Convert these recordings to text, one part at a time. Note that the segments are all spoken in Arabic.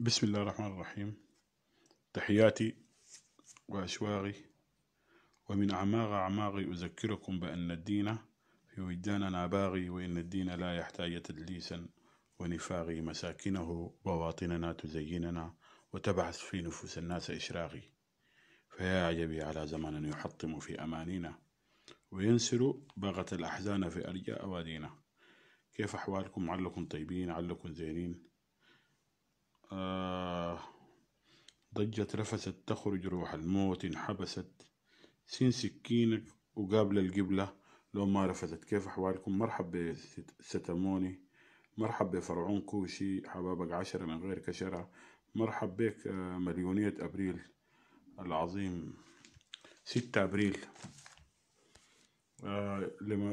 بسم الله الرحمن الرحيم تحياتي وأشواغي ومن أعماق أعماقي أذكركم بأن الدين في وجداننا باغي وإن الدين لا يحتاج تدليسا ونفاغي مساكنه بواطننا تزيننا وتبعث في نفوس الناس إشراغي فيا عجبي على زمن يحطم في أمانينا وينسر باغة الأحزان في أرجاء أوادينا كيف أحوالكم علكم طيبين علكم زينين آه، ضجت رفست تخرج روح الموت انحبست سين سكينك وقابل القبلة لو ما رفضت كيف أحوالكم مرحب بستموني مرحب بفرعون كوشي حبابك عشرة من غير كشرة مرحب بك آه، مليونية أبريل العظيم ستة أبريل آه لما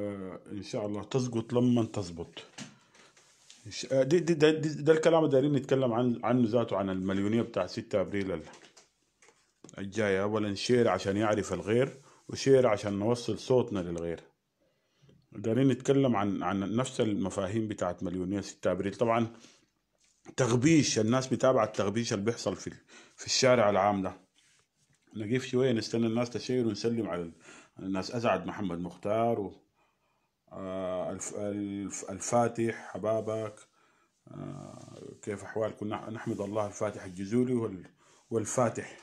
إن شاء الله تزبط لما تزبط آه، دي دي ده, دي ده الكلام دايرين نتكلم عن عنه ذاته عن المليونيه بتاع 6 ابريل الجايه اولا شير عشان يعرف الغير وشير عشان نوصل صوتنا للغير دايرين نتكلم عن عن نفس المفاهيم بتاعت مليونيه 6 ابريل طبعا تغبيش الناس بتابع التغبيش اللي بيحصل في في الشارع العام ده نقف شويه نستنى الناس تشير ونسلم على الناس اسعد محمد مختار و... آه، الفاتح حبابك آه، كيف أحوالكم نحمد الله الفاتح الجزولي والفاتح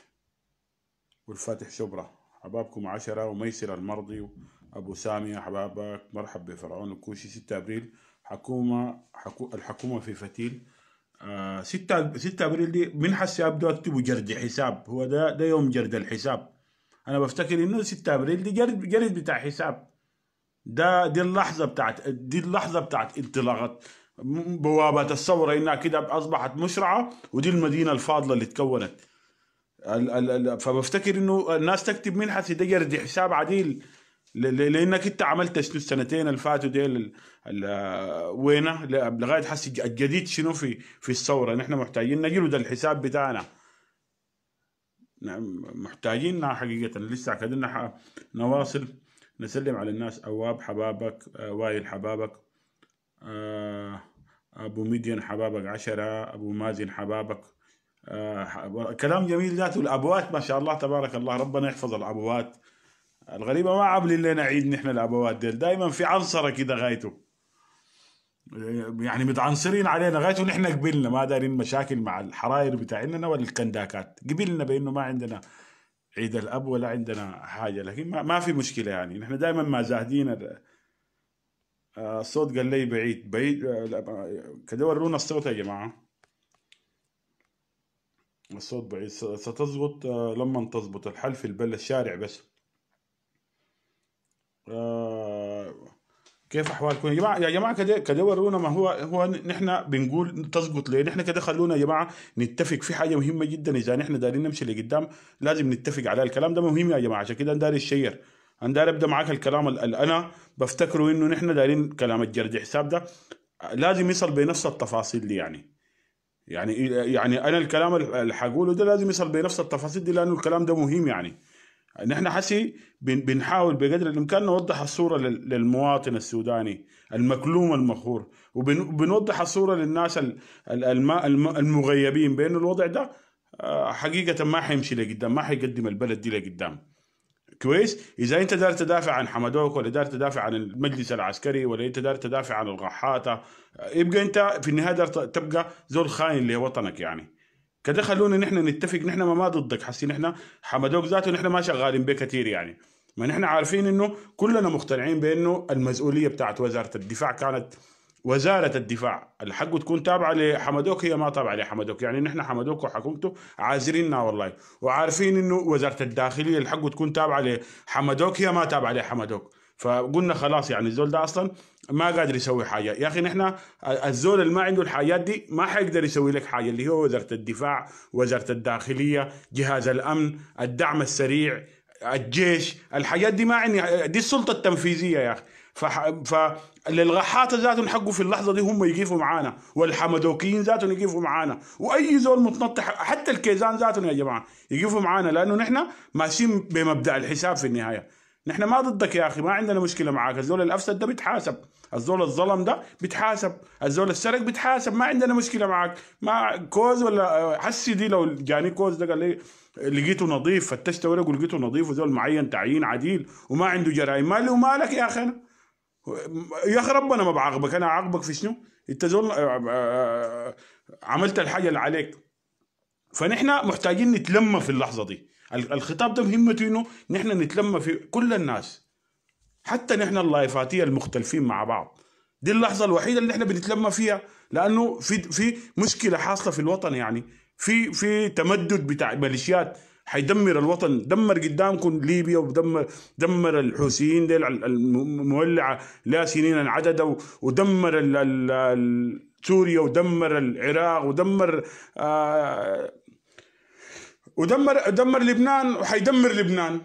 والفاتح شبرا حبابكم عشرة وميسر المرضي أبو سامي حبابك مرحب بفرعون الكوشي 6 أبريل حكومة حكو الحكومة في فتيل 6 آه، 6 أبريل دي من حسي أبدو أكتبوا جرد حساب هو ده ده يوم جرد الحساب أنا بفتكر إنه 6 أبريل دي جرد جرد بتاع حساب ده دي اللحظه بتاعت دي اللحظه بتاعت انطلاقه بوابه الثوره انها كده اصبحت مشرعه ودي المدينه الفاضله اللي تكونت فبفتكر انه الناس تكتب منحتي ده جرد حساب عديل لانك انت عملت شنو السنتين اللي فاتوا ديل وينه لغايه حسي الجديد شنو في في الثوره نحن محتاجين ده الحساب بتاعنا نعم، محتاجين حقيقه لسه كنا نواصل نسلم على الناس أواب حبابك آه، وائل حبابك آه، أبو مدين حبابك عشرة أبو مازن حبابك آه، كلام جميل ذاته الأبوات ما شاء الله تبارك الله ربنا يحفظ الأبوات الغريبة ما عاملين لنا عيد نحن الأبوات ديل دائما في عنصرة كده غايته يعني متعنصرين علينا غايته نحن قبلنا ما دارين مشاكل مع الحراير بتاعنا ولا الكنداكات قبلنا بانه ما عندنا عيد الاب ولا عندنا حاجه لكن ما, ما في مشكله يعني نحن دائما ما زاهدين الصوت آه، قال لي بعيد بعيد آه، كده ورونا الصوت يا جماعه الصوت بعيد ستظبط آه، لما تظبط الحل في البل الشارع بس آه كيف احوالكم يا جماعه يا جماعه كده كده ورونا ما هو هو نحن بنقول تسقط ليه نحن كده خلونا يا جماعه نتفق في حاجه مهمه جدا اذا نحن دارين نمشي لقدام لازم نتفق على الكلام ده مهم يا جماعه عشان كده انا الشير انا داري ابدا معاك الكلام اللي انا بفتكره انه نحن دارين كلام الجرد حساب ده لازم يصل بنفس التفاصيل دي يعني يعني يعني انا الكلام اللي حقوله ده لازم يصل بنفس التفاصيل دي لانه الكلام ده مهم يعني نحن حسي بنحاول بقدر الامكان نوضح الصوره للمواطن السوداني المكلوم المخور وبنوضح الصوره للناس المغيبين بان الوضع ده آه، حقيقه ما حيمشي لقدام ما حيقدم البلد دي لقدام كويس اذا انت دار تدافع عن حمدوك ولا دار تدافع عن المجلس العسكري ولا انت دار تدافع عن الغحاته آه، يبقى انت في النهايه دار تبقى زول خاين لوطنك يعني كده خلونا نحن نتفق نحن ما ضدك حاسين نحن حمدوك ذاته نحن ما شغالين به كثير يعني ما نحن عارفين انه كلنا مقتنعين بانه المسؤوليه بتاعت وزاره الدفاع كانت وزارة الدفاع الحق تكون تابعة لحمدوك هي ما تابعة لحمدوك يعني نحن حمدوك وحكومته عازريننا والله وعارفين انه وزارة الداخلية الحق تكون تابعة لحمدوك هي ما تابعة لحمدوك فقلنا خلاص يعني الزول ده اصلا ما قادر يسوي حاجه يا اخي نحن الزول اللي ما عنده الحاجات دي ما حيقدر يسوي لك حاجه اللي هو وزاره الدفاع وزاره الداخليه جهاز الامن الدعم السريع الجيش الحاجات دي ما عندي دي السلطه التنفيذيه يا اخي فح... فللغحات ذاتهم حقه في اللحظه دي هم يقيفوا معانا والحمدوكيين ذاتهم يقيفوا معانا واي زول متنطح حتى الكيزان ذاتهم يا جماعه يقيفوا معانا لانه نحن ماشيين بمبدا الحساب في النهايه نحن ما ضدك يا اخي ما عندنا مشكله معاك الزول الافسد ده بيتحاسب الزول الظلم ده بيتحاسب الزول السرق بيتحاسب ما عندنا مشكله معاك ما كوز ولا حسي دي لو جاني كوز ده قال لي لقيته نظيف فتشت ورقه لقيته نظيف وزول معين تعيين عديل وما عنده جرائم مالي ومالك يا اخي انا يا اخي ربنا ما بعاقبك انا اعاقبك في شنو؟ انت زول آه، آه، آه، عملت الحاجه اللي عليك فنحن محتاجين نتلمى في اللحظه دي الخطاب ده مهمته انه نحن نتلم في كل الناس حتى نحن اللايفاتية المختلفين مع بعض دي اللحظة الوحيدة اللي احنا بنتلم فيها لأنه في في مشكلة حاصلة في الوطن يعني في في تمدد بتاع ميليشيات حيدمر الوطن دمر قدامكم ليبيا ودمر دمر الحوثيين ديل المولعة لا سنين عددة ودمر سوريا ودمر العراق ودمر آه ودمر دمر لبنان وحيدمر لبنان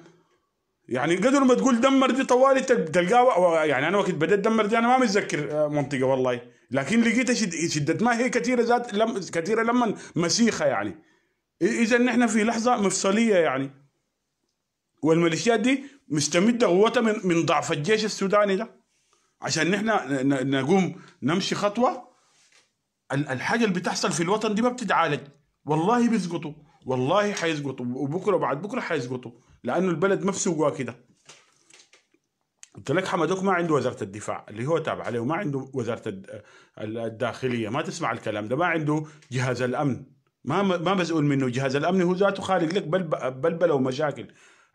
يعني قدر ما تقول دمر دي طوالي تلقاه يعني انا وقت بدات دمر دي انا ما متذكر آه، منطقه والله لكن لقيتها شدت ما هي كثيره ذات لم كثيره لما مسيخه يعني اذا نحن في لحظه مفصليه يعني والميليشيات دي مستمده قوتها من من ضعف الجيش السوداني ده عشان نحن نقوم نمشي خطوه الحاجه اللي بتحصل في الوطن دي ما بتتعالج والله بيسقطوا والله حيسقطوا وبكره وبعد بكره حيسقطوا لانه البلد مفسوقه كده قلت لك حمدوك ما عنده وزاره الدفاع اللي هو تابع عليه وما عنده وزاره الداخليه ما تسمع الكلام ده ما عنده جهاز الامن ما ما مسؤول منه جهاز الامن هو ذاته خارج لك بلبله بل ومشاكل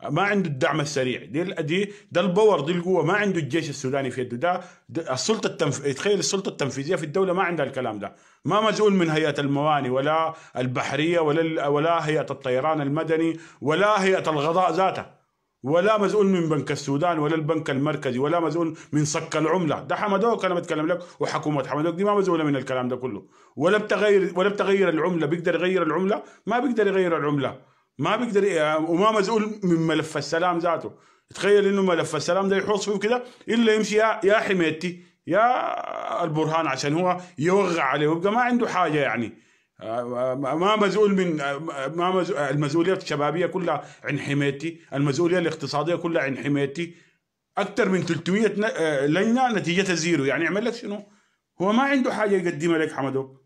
ما عنده الدعم السريع دي دي ده الباور دي القوه ما عنده الجيش السوداني في يده ده, ده السلطه التنف... تخيل السلطه التنفيذيه في الدوله ما عندها الكلام ده ما مسؤول من هيئه المواني ولا البحريه ولا ولا هيئه الطيران المدني ولا هيئه الغضاء ذاتها ولا مسؤول من بنك السودان ولا البنك المركزي ولا مسؤول من صك العمله ده حمدوك انا بتكلم لك وحكومه حمدوك دي ما مسؤوله من الكلام ده كله ولا بتغير ولا بتغير العمله بيقدر يغير العمله ما بيقدر يغير العمله ما بيقدر وما مسؤول من ملف السلام ذاته تخيل انه ملف السلام ده يحوص فيه كده الا يمشي يا يا حميتي يا البرهان عشان هو يوقع عليه ويبقى ما عنده حاجه يعني آه، ما مسؤول من ما المسؤوليه الشبابيه كلها عن حميتي المسؤوليه الاقتصاديه كلها عن حميتي اكثر من 300 لجنه نتيجتها زيرو يعني عمل لك شنو؟ هو ما عنده حاجه يقدمها لك حمدو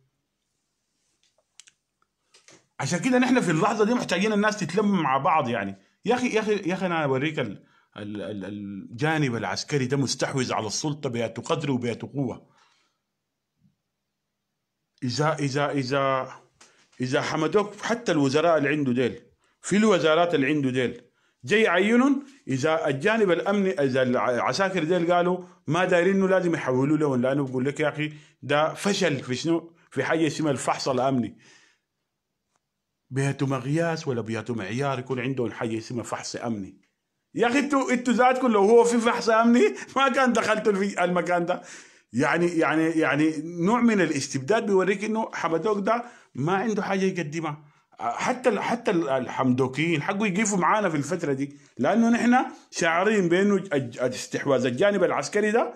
عشان كده نحن في اللحظه دي محتاجين الناس تتلم مع بعض يعني يا اخي يا اخي يا اخي انا اوريك الجانب العسكري ده مستحوذ على السلطه بيات قدر وبيات قوه اذا اذا اذا اذا حمدوك حتى الوزراء اللي عنده ديل في الوزارات اللي عنده ديل جاي عينهم اذا الجانب الامني اذا العساكر ديل قالوا ما دايرين انه لازم يحولوا لهم لانه بقول لك يا اخي ده فشل في شنو في حاجه اسمها الفحص الامني بيتهم مقياس ولا بيتهم معيار يكون عندهم حاجه اسمها فحص امني يا اخي انتوا انتوا ذاتكم لو هو في فحص امني ما كان دخلتوا في المكان ده يعني يعني يعني نوع من الاستبداد بيوريك انه حمدوك ده ما عنده حاجه يقدمها حتى حتى الحمدوكيين حقه يقفوا معانا في الفتره دي لانه نحن شاعرين بانه الاستحواذ الجانب العسكري ده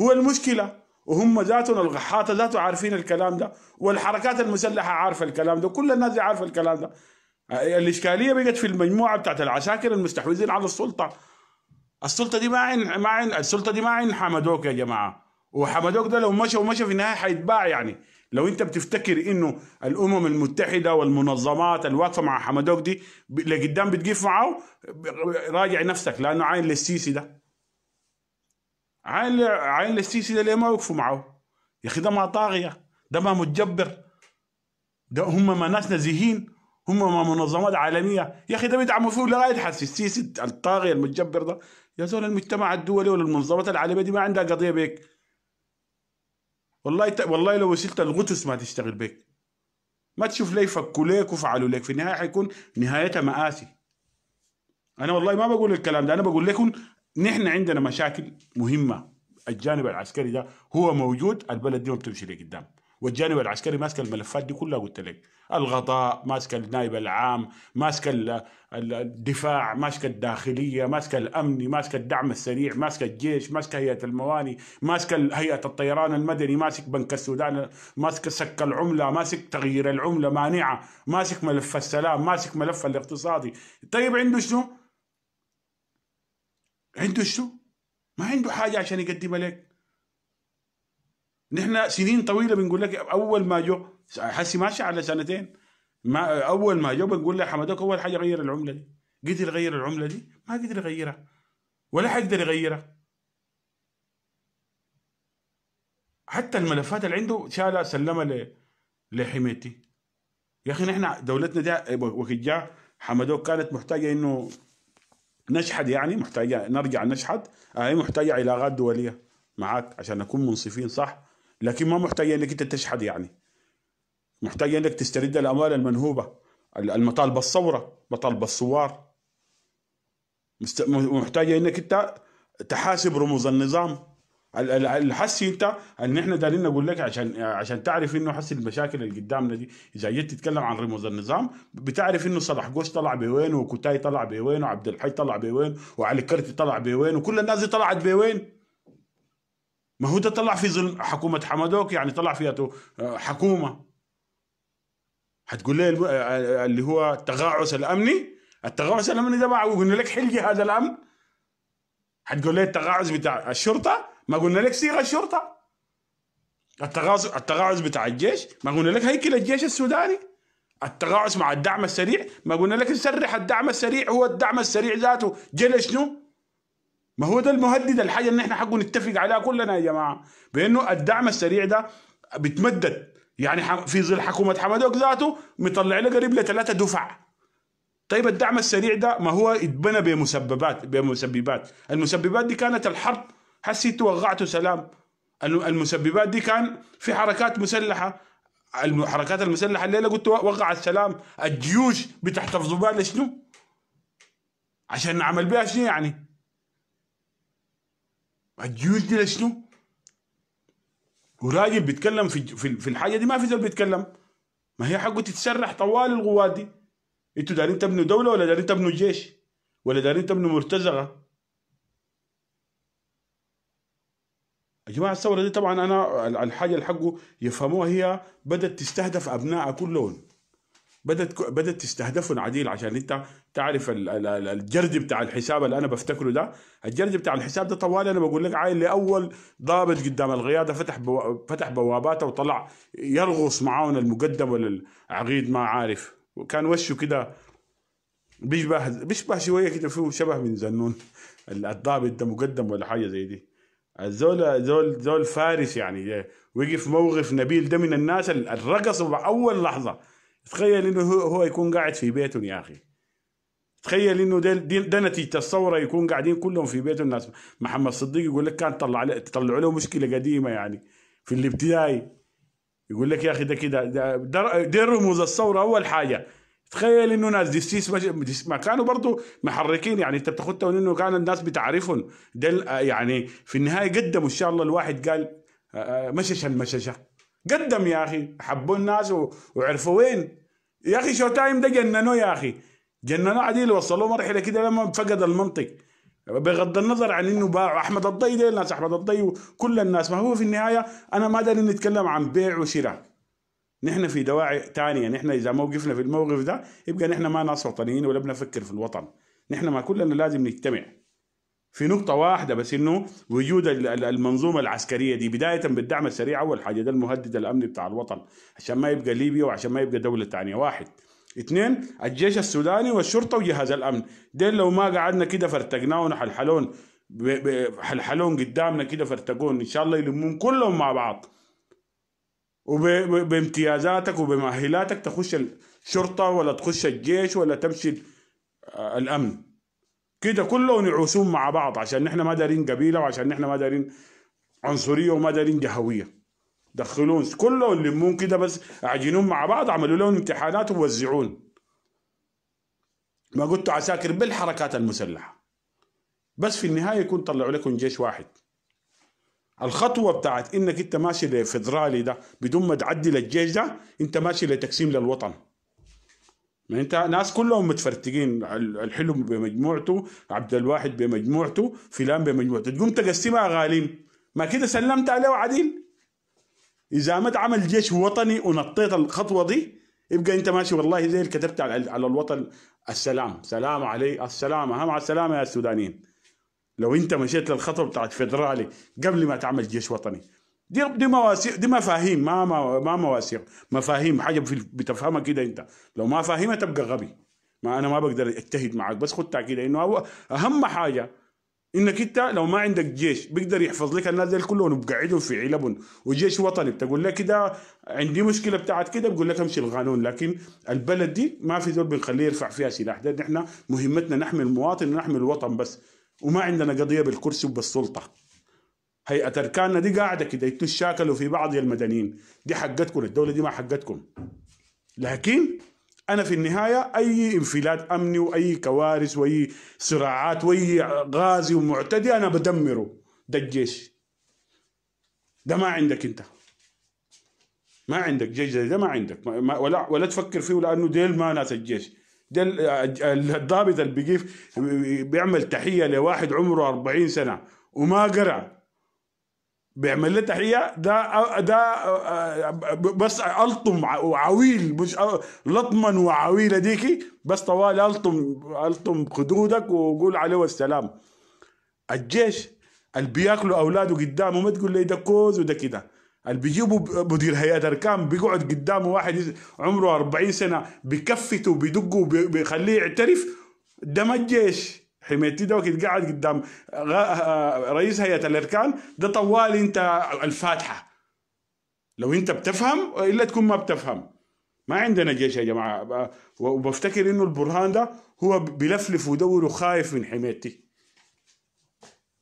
هو المشكله وهم ذاتهم الغحاطه ذاتهم عارفين الكلام ده والحركات المسلحه عارفه الكلام ده كل الناس عارفه الكلام ده الاشكاليه بقت في المجموعه بتاعت العساكر المستحوذين على السلطه السلطه دي ما عين ما عين السلطه دي ما عين حمدوك يا جماعه وحمدوك ده لو مشى ومشى في النهايه حيتباع يعني لو انت بتفتكر انه الامم المتحده والمنظمات الواقفه مع حمدوك دي لقدام بتقيف معاه راجع نفسك لانه عين للسيسي ده عين عين السيسي ده ليه ما وقفوا معه يا اخي ده ما طاغيه ده ما متجبر ده هم ما ناس نزيهين هم ما منظمات عالميه يا اخي ده بيدعموا فيه لغايه حسي السيسي الطاغيه المتجبر ده يا زول المجتمع الدولي ولا المنظمات العالميه دي ما عندها قضيه بيك والله ت... والله لو وصلت الغتس ما تشتغل بيك ما تشوف ليه فكوا ليك وفعلوا ليك في النهايه حيكون نهايتها مآسي انا والله ما بقول الكلام ده انا بقول لكم نحن عندنا مشاكل مهمه الجانب العسكري ده هو موجود البلد دي ما بتمشي لقدام والجانب العسكري ماسك الملفات دي كلها قلت لك الغطاء ماسك النائب العام ماسك الدفاع ماسك الداخليه ماسك الامني ماسك الدعم السريع ماسك الجيش ماسك هيئه المواني ماسك هيئه الطيران المدني ماسك بنك السودان ماسك سك العمله ماسك تغيير العمله مانعه ماسك ملف السلام ماسك ملف الاقتصادي طيب عنده شنو عنده شو؟ ما عنده حاجة عشان يقدمها لك نحن سنين طويلة بنقول لك أول ما جو حسي ماشي على سنتين ما أول ما جو بنقول له حمدك أول حاجة غير العملة دي قدر يغير العملة دي ما قدر يغيرها ولا حيقدر يغيرها حتى الملفات اللي عنده شالها سلمها ل... لحميتي يا اخي نحن دولتنا دي وقت جاء حمدوك كانت محتاجه انه نشحد يعني محتاجة نرجع نشحد آه، هي محتاجة علاقات دولية معاك عشان نكون منصفين صح لكن ما محتاجة انك انت تشحد يعني محتاجة انك تسترد الاموال المنهوبة المطالبة الثورة مطالبة الثوار محتاجة انك انت تحاسب رموز النظام الحسي انت ان احنا دارين نقول لك عشان عشان تعرف انه حسي المشاكل اللي قدامنا دي اذا جيت تتكلم عن رموز النظام بتعرف انه صلاح جوش طلع بوين وكوتاي طلع بوين وعبد الحي طلع بوين وعلي كرتي طلع بوين وكل الناس دي طلعت بوين ما هو ده طلع في ظلم حكومه حمدوك يعني طلع فيها حكومه هتقول لي اللي هو التغاعس الامني التغاعس الامني ده قلنا لك حلقي هذا الامن هتقول لي التغاعس بتاع الشرطه ما قلنا لك صيغ الشرطه التغاز التغاز بتاع الجيش ما قلنا لك هيكل الجيش السوداني التغاعس مع الدعم السريع ما قلنا لك نسرح الدعم السريع هو الدعم السريع ذاته جل شنو ما هو ده المهدد الحاجه اللي احنا حقه نتفق عليها كلنا يا جماعه بانه الدعم السريع ده بتمدد يعني في ظل حكومه حمدوك ذاته مطلع له قريب لثلاثه دفع طيب الدعم السريع ده ما هو اتبنى بمسببات بمسببات المسببات دي كانت الحرب حسيت وقعته سلام المسببات دي كان في حركات مسلحه الحركات المسلحه الليله قلت وقع السلام الجيوش بتحتفظوا بها لشنو؟ عشان نعمل بها شنو يعني؟ الجيوش دي لشنو؟ وراجل بيتكلم في في الحاجه دي ما في زول بيتكلم ما هي حقه تتسرح طوال القوات دي انتوا دارين تبنوا دوله ولا دارين تبنوا جيش؟ ولا دارين تبنوا مرتزقه؟ يا جماعه الثوره دي طبعا انا الحاجه اللي حقه يفهموها هي بدات تستهدف كل كلهم بدات بدات تستهدفهم عديل عشان انت تعرف الجرد بتاع الحساب اللي انا بفتكره ده الجرد بتاع الحساب ده طوال انا بقول لك عايل لاول ضابط قدام القياده فتح بو... فتح بواباته وطلع يرغص معاون المقدم ولا العقيد ما عارف وكان وشه كده بيشبه بيشبه شويه كده فيه شبه من زنون الضابط ده مقدم ولا حاجه زي دي الزول زول زول فارس يعني وقف موقف نبيل ده من الناس الرقصوا باول لحظه تخيل انه هو, هو يكون قاعد في بيته يا اخي تخيل انه ده, نتيجه الثوره يكون قاعدين كلهم في بيته الناس محمد صديق يقول لك كان طلع له طلعوا له مشكله قديمه يعني في الابتدائي يقول لك يا اخي ده كده ده رموز الثوره اول حاجه تخيل انه ناس ديسيس ما كانوا برضه محركين يعني انت بتاخد انه كان الناس بتعرفهم دل يعني في النهايه قدموا ان شاء الله الواحد قال آه، آه، مشش المششه قدم يا اخي حبوا الناس وعرفوا وين يا اخي شو تايم ده جننوه يا اخي جننوه عديل وصلوه مرحله كده لما فقد المنطق بغض النظر عن انه باعوا احمد الضي ده الناس احمد الضي وكل الناس ما هو في النهايه انا ما داري نتكلم عن بيع وشراء نحن في دواعي تانية نحن إذا موقفنا في الموقف ده يبقى نحن ما ناس وطنيين ولا بنفكر في الوطن نحن ما كلنا لازم نجتمع في نقطة واحدة بس إنه وجود المنظومة العسكرية دي بداية بالدعم السريع أول حاجة ده المهدد الأمني بتاع الوطن عشان ما يبقى ليبيا وعشان ما يبقى دولة تانية واحد اثنين الجيش السوداني والشرطة وجهاز الأمن ده لو ما قعدنا كده فرتقناهم حلحلون حلحلون قدامنا كده فرتقون إن شاء الله يلمون كلهم مع بعض وبامتيازاتك وبمؤهلاتك تخش الشرطه ولا تخش الجيش ولا تمشي الامن كده كلهم يعوسون مع بعض عشان نحن ما دارين قبيله وعشان نحن ما دارين عنصريه وما دارين جهويه دخلون كلهم لمون كده بس اعجنون مع بعض عملوا لهم امتحانات ووزعون ما قلتوا عساكر بالحركات المسلحه بس في النهايه يكون طلعوا لكم جيش واحد الخطوه بتاعت انك انت ماشي لفدرالي ده بدون ما تعدل الجيش ده انت ماشي لتقسيم للوطن ما انت ناس كلهم متفرتقين الحلو بمجموعته عبد الواحد بمجموعته فلان بمجموعته تقوم تقسمها غالين ما كده سلمت عليه وعديل اذا ما عمل جيش وطني ونطيت الخطوه دي يبقى انت ماشي والله زي اللي كتبت على الوطن السلام سلام عليه السلام مع السلامه يا السودانيين لو انت مشيت للخطوه بتاعت فدرالي قبل ما تعمل جيش وطني دي دي مواسيق دي مفاهيم ما ما, ما مواسيق مفاهيم حاجه بتفهمها كده انت لو ما فاهمها تبقى غبي ما انا ما بقدر اجتهد معك بس خدتها كده انه اهم حاجه انك انت لو ما عندك جيش بيقدر يحفظ لك الناس دي كلهم وبقعدهم في علب وجيش وطني بتقول لك كده عندي مشكله بتاعت كده بقول لك امشي القانون لكن البلد دي ما في زول بنخليه يرفع فيها سلاح ده نحن مهمتنا نحمي المواطن ونحمي الوطن بس وما عندنا قضيه بالكرسي وبالسلطه هيئه اركاننا دي قاعده كده انتوا في بعض يا المدنيين دي حقتكم الدوله دي ما حقتكم لكن انا في النهايه اي انفلات امني واي كوارث واي صراعات واي غازي ومعتدي انا بدمره ده الجيش ده ما عندك انت ما عندك جيش ده ما عندك ما ولا ولا تفكر فيه لانه ديل ما ناس الجيش ده الضابط اللي بيقف بيعمل تحيه لواحد عمره 40 سنه وما قرا بيعمل له تحيه ده ده بس الطم وعويل مش لطما وعويل ديكي بس طوال الطم الطم خدودك وقول عليه السلام الجيش اللي بياكلوا اولاده قدامه ما تقول لي ده كوز وده كده اللي بيجيبوا مدير هيئه اركان بيقعد قدامه واحد عمره 40 سنه بكفته وبيدقه وبيخليه يعترف ده ما الجيش حميتي ده وقت قاعد قدام آه، رئيس هيئه الاركان ده طوال انت الفاتحه لو انت بتفهم الا تكون ما بتفهم ما عندنا جيش يا جماعه وبفتكر انه البرهان ده هو بلفلف ودور وخايف من حميتي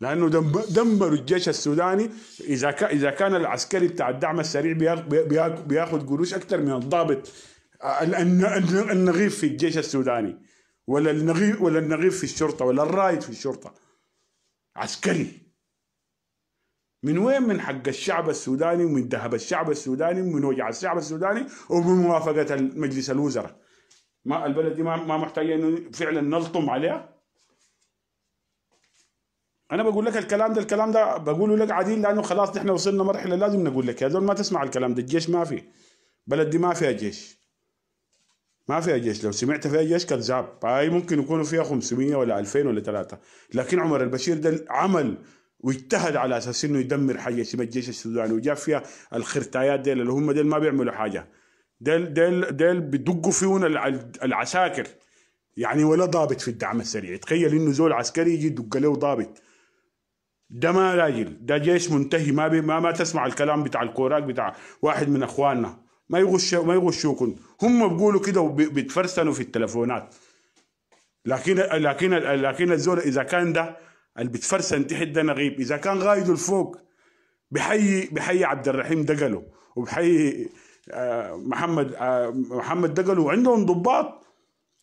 لانه دمروا الجيش السوداني اذا اذا كان العسكري بتاع الدعم السريع بياخذ قروش اكثر من الضابط آه، النغيف في الجيش السوداني ولا النغيف ولا النغيف في الشرطه ولا الرايد في الشرطه عسكري من وين من حق الشعب السوداني ومن ذهب الشعب السوداني ومن وجع الشعب السوداني وبموافقه مجلس الوزراء ما البلد دي ما محتاجه انه فعلا نلطم عليها انا بقول لك الكلام ده الكلام ده بقوله لك عديل لانه خلاص نحن وصلنا مرحله لازم نقول لك يا زول ما تسمع الكلام ده الجيش ما فيه بلد دي ما فيها جيش ما فيها جيش لو سمعت فيها جيش كذاب هاي ممكن يكونوا فيها 500 ولا 2000 ولا ثلاثة لكن عمر البشير ده عمل واجتهد على اساس انه يدمر حاجه اسمها الجيش السوداني وجاب فيها الخرتايات ديل اللي هم ديل ما بيعملوا حاجه ديل ديل ديل بيدقوا فيهم العساكر يعني ولا ضابط في الدعم السريع تخيل انه زول عسكري يجي يدق له ضابط ده ما راجل ده جيش منتهي ما بي ما, ما تسمع الكلام بتاع الكوراك بتاع واحد من اخواننا ما يغش ما يغشوكم هم بيقولوا كده وبيتفرسنوا في التلفونات لكن لكن لكن الزول اذا كان ده اللي بتفرسن تحت ده نغيب اذا كان غايده لفوق بحيي بحيي عبد الرحيم دقله وبحي آه، محمد آه، محمد دقله وعندهم ضباط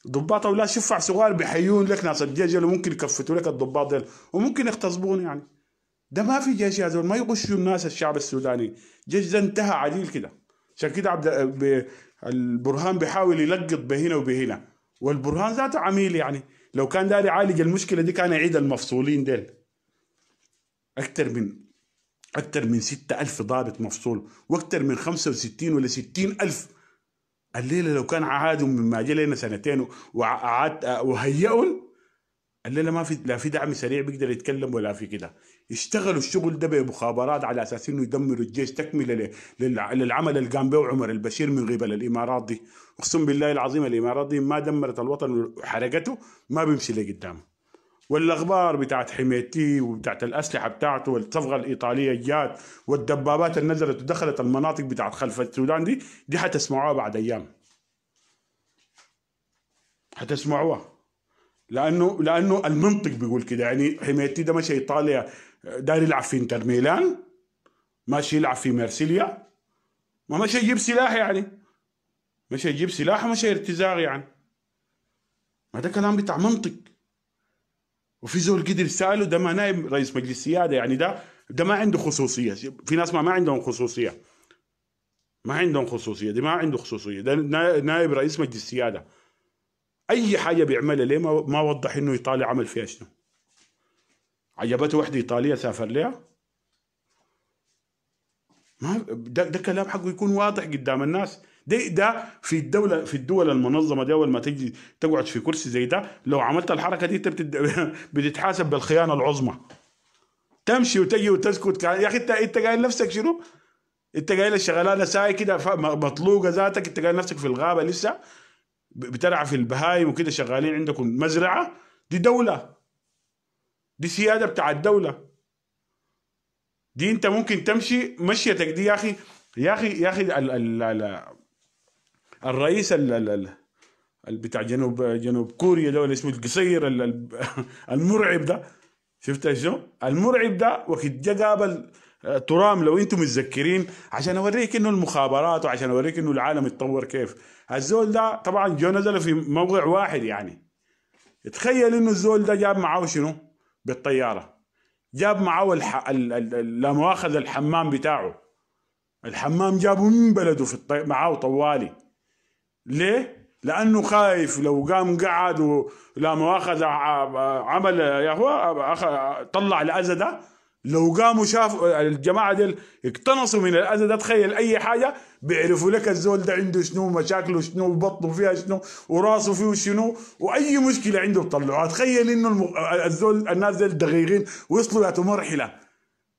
ضباط اولاد شفع صغار بيحيون لك ناس الجيش اللي ممكن يكفتوا لك الضباط ديل وممكن يغتصبون يعني ده ما في جيش يا زول ما يغشوا الناس الشعب السوداني جيش ده انتهى عديل كده عشان كده عبد البرهان بيحاول يلقط بهنا وبهنا والبرهان ذاته عميل يعني لو كان داري يعالج المشكله دي كان يعيد المفصولين ديل اكثر من اكثر من 6000 ضابط مفصول واكثر من 65 ولا 60000 الف الليله لو كان عهدهم ما جا لنا سنتين وعاد وهيئهم الليله ما في لا في دعم سريع بيقدر يتكلم ولا في كده اشتغلوا الشغل ده بمخابرات على اساس انه يدمروا الجيش تكمله للعمل اللي قام به عمر البشير من قبل الامارات دي اقسم بالله العظيم الامارات دي ما دمرت الوطن وحرقته ما بيمشي لقدام والاخبار بتاعت حميتي وبتاعت الاسلحه بتاعته والصفغه الايطاليه جات والدبابات اللي نزلت ودخلت المناطق بتاعت خلف السودان دي دي حتسمعوها بعد ايام حتسمعوها لانه لانه المنطق بيقول كده يعني حميتي ده مشى ايطاليا داير يلعب في انتر ميلان ماشي يلعب في مارسيليا ما مشى يجيب سلاح يعني مشى يجيب سلاح ومشى ارتزاق يعني ما ده كلام بتاع منطق وفي زول قدر ساله ده ما نائب رئيس مجلس سياده يعني ده ده ما عنده خصوصيه في ناس ما ما عندهم خصوصيه ما عندهم خصوصيه ده ما عنده خصوصيه ده نائب رئيس مجلس سياده اي حاجه بيعملها ليه ما, ما وضح انه ايطاليا عمل فيها شنو عجبته وحده ايطاليه سافر لها ما ده, ده كلام حقه يكون واضح قدام الناس ده ده في الدوله في الدول المنظمه دي اول ما تجي تقعد في كرسي زي ده لو عملت الحركه دي انت بتتحاسب بالخيانه العظمى تمشي وتجي وتسكت يا اخي انت انت قايل نفسك شنو؟ انت قايل الشغلانه ساي كده مطلوقه ذاتك انت قايل نفسك في الغابه لسه بترعى في البهايم وكده شغالين عندكم مزرعه دي دوله دي سياده بتاع الدوله دي انت ممكن تمشي مشيتك دي يا اخي يا اخي يا اخي ال ال, ال, الرئيس ال ال بتاع جنوب جنوب كوريا ده اللي اسمه القصير المرعب ده شفت شو؟ المرعب ده وقت جا قابل آه، ترام لو انتم متذكرين عشان اوريك انه المخابرات وعشان اوريك انه العالم اتطور كيف الزول ده طبعا جو نزل في موقع واحد يعني تخيل انه الزول ده جاب معاه شنو بالطياره جاب معاه الح... ال... ال... لا مؤاخذه الحمام بتاعه الحمام جابه من بلده في الطي... معاه طوالي ليه؟ لانه خايف لو قام قعد ولا مؤاخذه عمل يا هو طلع الاذى ده لو قاموا شافوا الجماعه ديل اقتنصوا من الاذى ده تخيل اي حاجه بيعرفوا لك الزول ده عنده شنو مشاكله شنو بطنه فيها شنو وراسه فيه شنو واي مشكله عنده بطلعوها تخيل انه المغ... الزول الناس ديل دقيقين وصلوا لمرحله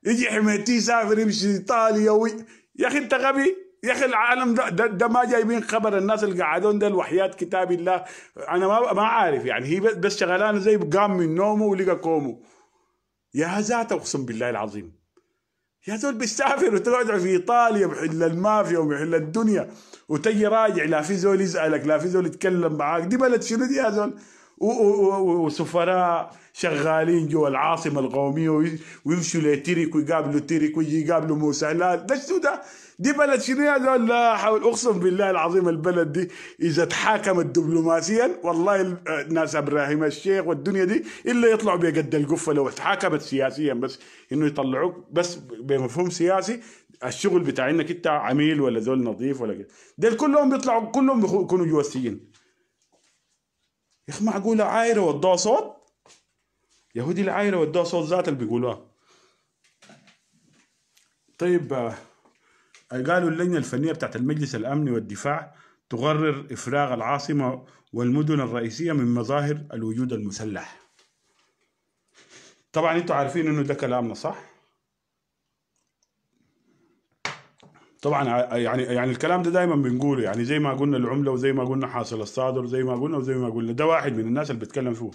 يجي حميتي يسافر يمشي ايطاليا وي... يا اخي انت غبي يا اخي العالم ده, ده, ده ما جايبين خبر الناس اللي قاعدون ده الوحيات كتاب الله انا ما ما عارف يعني هي بس شغلانه زي قام من نومه ولقى كومه يا ذات اقسم بالله العظيم يا زول بيسافر وتقعد في ايطاليا بحل المافيا وبحل الدنيا وتجي راجع لا في زول يسالك لا في زول يتكلم معاك دي بلد شنو دي يا زول وسفراء شغالين جوا العاصمه القوميه ويمشوا لترك ويقابلوا ترك ويجي يقابلوا موسى لا ده شو ده دي بلد شنو يا لا حول اقسم بالله العظيم البلد دي اذا تحاكمت دبلوماسيا والله الناس ابراهيم الشيخ والدنيا دي الا يطلعوا بقد القفه لو تحاكمت سياسيا بس انه يطلعوك بس بمفهوم سياسي الشغل بتاع انك انت عميل ولا زول نظيف ولا كده ده كلهم بيطلعوا كلهم بيكونوا جوا السجن يا اخي معقوله عايره ودوها صوت يهودي العايره ودوها صوت ذات اللي بيقولوها طيب آه، قالوا اللجنه الفنيه بتاعت المجلس الامني والدفاع تقرر افراغ العاصمه والمدن الرئيسيه من مظاهر الوجود المسلح طبعا انتوا عارفين انه ده كلامنا صح طبعا يعني يعني الكلام ده دايما بنقوله يعني زي ما قلنا العمله وزي ما قلنا حاصل الصادر وزي ما قلنا وزي ما قلنا ده واحد من الناس اللي بتكلم فيه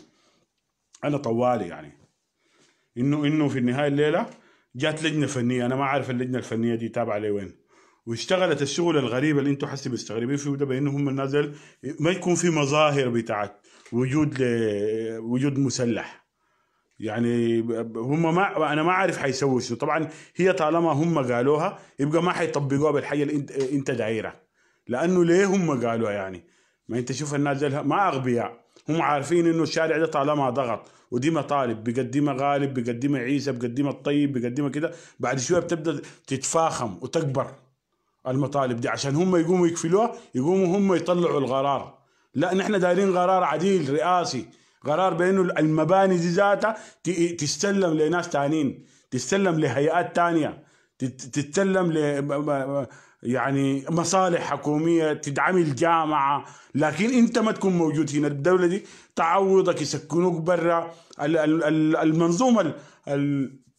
انا طوالي يعني انه انه في النهايه الليله جات لجنه فنيه انا ما عارف اللجنه الفنيه دي تابعه لوين واشتغلت الشغل الغريب اللي انتم حسي مستغربين فيه ده بانه هم الناس ما يكون في مظاهر بتاعت وجود وجود مسلح يعني هم ما انا ما عارف حيسووا شنو طبعا هي طالما هم قالوها يبقى ما حيطبقوها بالحاجه اللي انت, دايرها لانه ليه هم قالوها يعني ما انت شوف الناس ما اغبياء هم عارفين انه الشارع ده طالما ضغط ودي مطالب بيقدمها غالب بيقدمها عيسى بيقدمها الطيب بيقدمها كده بعد شويه بتبدا تتفاخم وتكبر المطالب دي عشان هم يقوموا يكفلوها يقوموا هم يطلعوا القرار لا نحن دايرين قرار عديل رئاسي قرار بانه المباني دي ذاتها تستلم لناس ثانيين تستلم لهيئات ثانيه تتسلم ل يعني مصالح حكوميه تدعم الجامعه لكن انت ما تكون موجود هنا الدوله دي تعوضك يسكنوك برا المنظومه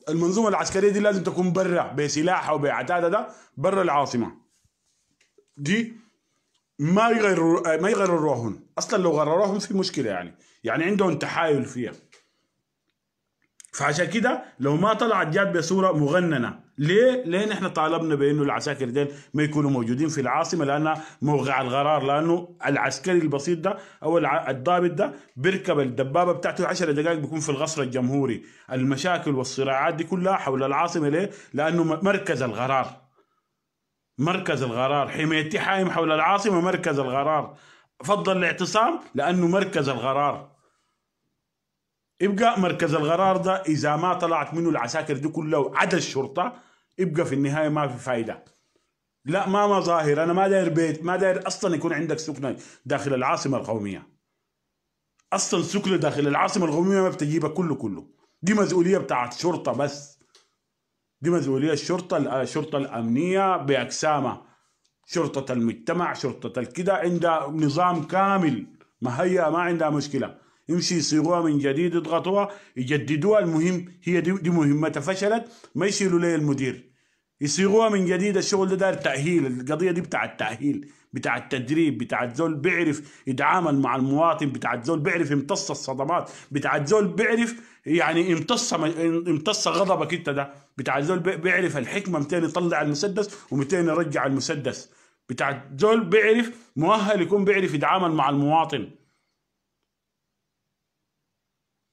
المنظومه العسكريه دي لازم تكون برا بسلاحها وبعتادها ده برا العاصمه دي ما يغيروا ما يغرروهم اصلا لو غرروهم في مشكله يعني يعني عندهم تحايل فيها فعشان كده لو ما طلعت جات بصوره مغننه ليه؟ ليه نحن طالبنا بانه العساكر ديل ما يكونوا موجودين في العاصمه لانها موقع الغرار لانه العسكري البسيط ده او الضابط ده بيركب الدبابه بتاعته 10 دقائق بيكون في القصر الجمهوري، المشاكل والصراعات دي كلها حول العاصمه ليه؟ لانه مركز الغرار مركز القرار حمايتي حايم حول العاصمة مركز القرار فضل الاعتصام لأنه مركز القرار يبقى مركز القرار ده إذا ما طلعت منه العساكر دي كلها وعدا الشرطة يبقى في النهاية ما في فايدة لا ما مظاهر أنا ما داير بيت ما داير أصلا يكون عندك سكنة داخل العاصمة القومية أصلا سكنة داخل العاصمة القومية ما بتجيبها كله كله دي مسؤولية بتاعت شرطة بس دي مسؤولية الشرطة الشرطة آه، الأمنية بأقسامها شرطة المجتمع شرطة الكده عندها نظام كامل مهيئة ما عندها مشكلة يمشي يصيغوها من جديد يضغطوها يجددوها المهم هي دي, دي مهمتها فشلت ما يشيلوا لي المدير يصيغوها من جديد الشغل ده دار تأهيل القضية دي بتاع التأهيل بتاع التدريب بتاع زول بيعرف يتعامل مع المواطن بتاع زول بيعرف يمتص الصدمات بتاع زول بيعرف يعني امتص امتص غضبك انت ده بتاع زول بيعرف الحكمه متين يطلع المسدس ومتين يرجع المسدس بتاع زول بيعرف مؤهل يكون بيعرف يتعامل مع المواطن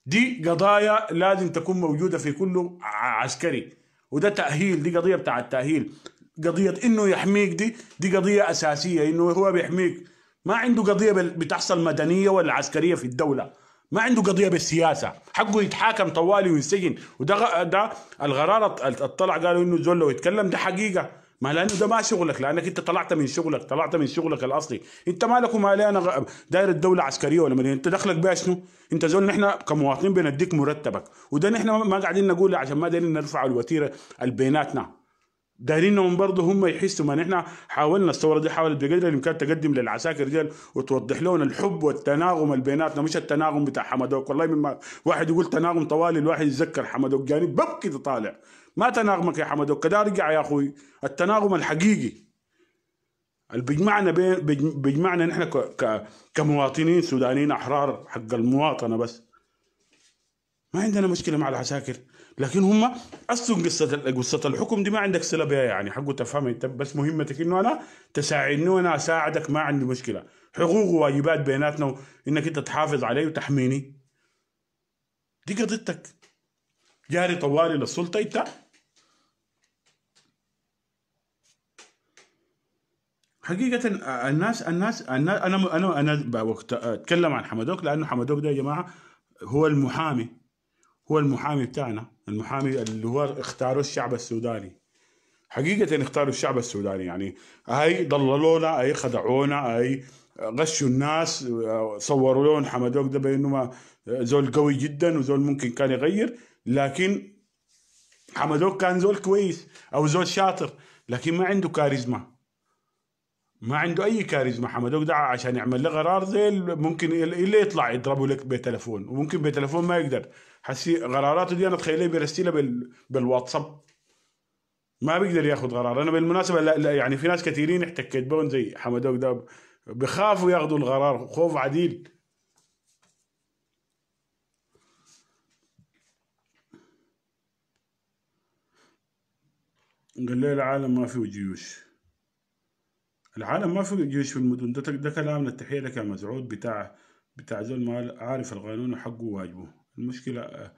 دي قضايا لازم تكون موجودة في كل عسكري وده تأهيل دي قضية بتاع التأهيل قضيه انه يحميك دي دي قضيه اساسيه انه هو بيحميك ما عنده قضيه بتحصل مدنيه ولا عسكريه في الدوله ما عنده قضيه بالسياسه حقه يتحاكم طوالي وينسجن وده ده الغراره الطلع قالوا انه زول لو يتكلم ده حقيقه ما لانه ده ما شغلك لانك انت طلعت من شغلك طلعت من شغلك الاصلي انت مالك وما لي انا داير الدوله عسكريه ولا مدنيه انت دخلك بها شنو انت زول نحن كمواطنين بنديك مرتبك وده نحن ما قاعدين نقول عشان ما دايرين نرفع الوتيره البيناتنا دايرينهم برضه هم يحسوا ما نحن حاولنا الثوره دي حاولت بقدر الامكان تقدم للعساكر ديل وتوضح لهم الحب والتناغم اللي بيناتنا مش التناغم بتاع حمدوك والله مما واحد يقول تناغم طوالي الواحد يتذكر حمدوك جاني يعني ببكي طالع ما تناغمك يا حمدوك كده ارجع يا اخوي التناغم الحقيقي اللي بيجمعنا بين بيجمعنا نحن كمواطنين سودانيين احرار حق المواطنه بس ما عندنا مشكله مع العساكر لكن هم اصلا قصه قصه الحكم دي ما عندك صله بها يعني حقه تفهم انت بس مهمتك انه انا تساعدني وانا اساعدك ما عندي مشكله حقوق وواجبات بيناتنا انك انت تحافظ علي وتحميني دي قضيتك جاري طوالي للسلطه انت حقيقة الناس الناس الناس انا انا انا اتكلم عن حمدوك لانه حمدوك ده يا جماعة هو المحامي هو المحامي بتاعنا المحامي اللي هو اختاره الشعب السوداني حقيقة اختاروا الشعب السوداني يعني هاي ضللونا هاي خدعونا هاي غشوا الناس صوروا لهم حمدوك ده بانه زول قوي جدا وزول ممكن كان يغير لكن حمدوك كان زول كويس او زول شاطر لكن ما عنده كاريزما ما عنده اي كاريزما حمدوك ده عشان يعمل له قرار زي ممكن الا يطلع يضربه لك بتلفون وممكن بتلفون ما يقدر حسي قراراته دي انا تخيلها بيرسلها بال... بالواتساب ما بيقدر ياخذ قرار انا بالمناسبه لا, لا يعني في ناس كثيرين احتكيت بهم زي حمدوك ده بخافوا ياخذوا القرار خوف عديل قال لي العالم ما فيه جيوش العالم ما فيه جيوش في المدن ده, ده كلام التحية لك يا مزعود بتاع بتاع زول ما عارف القانون وحقه واجبه المشكله آه،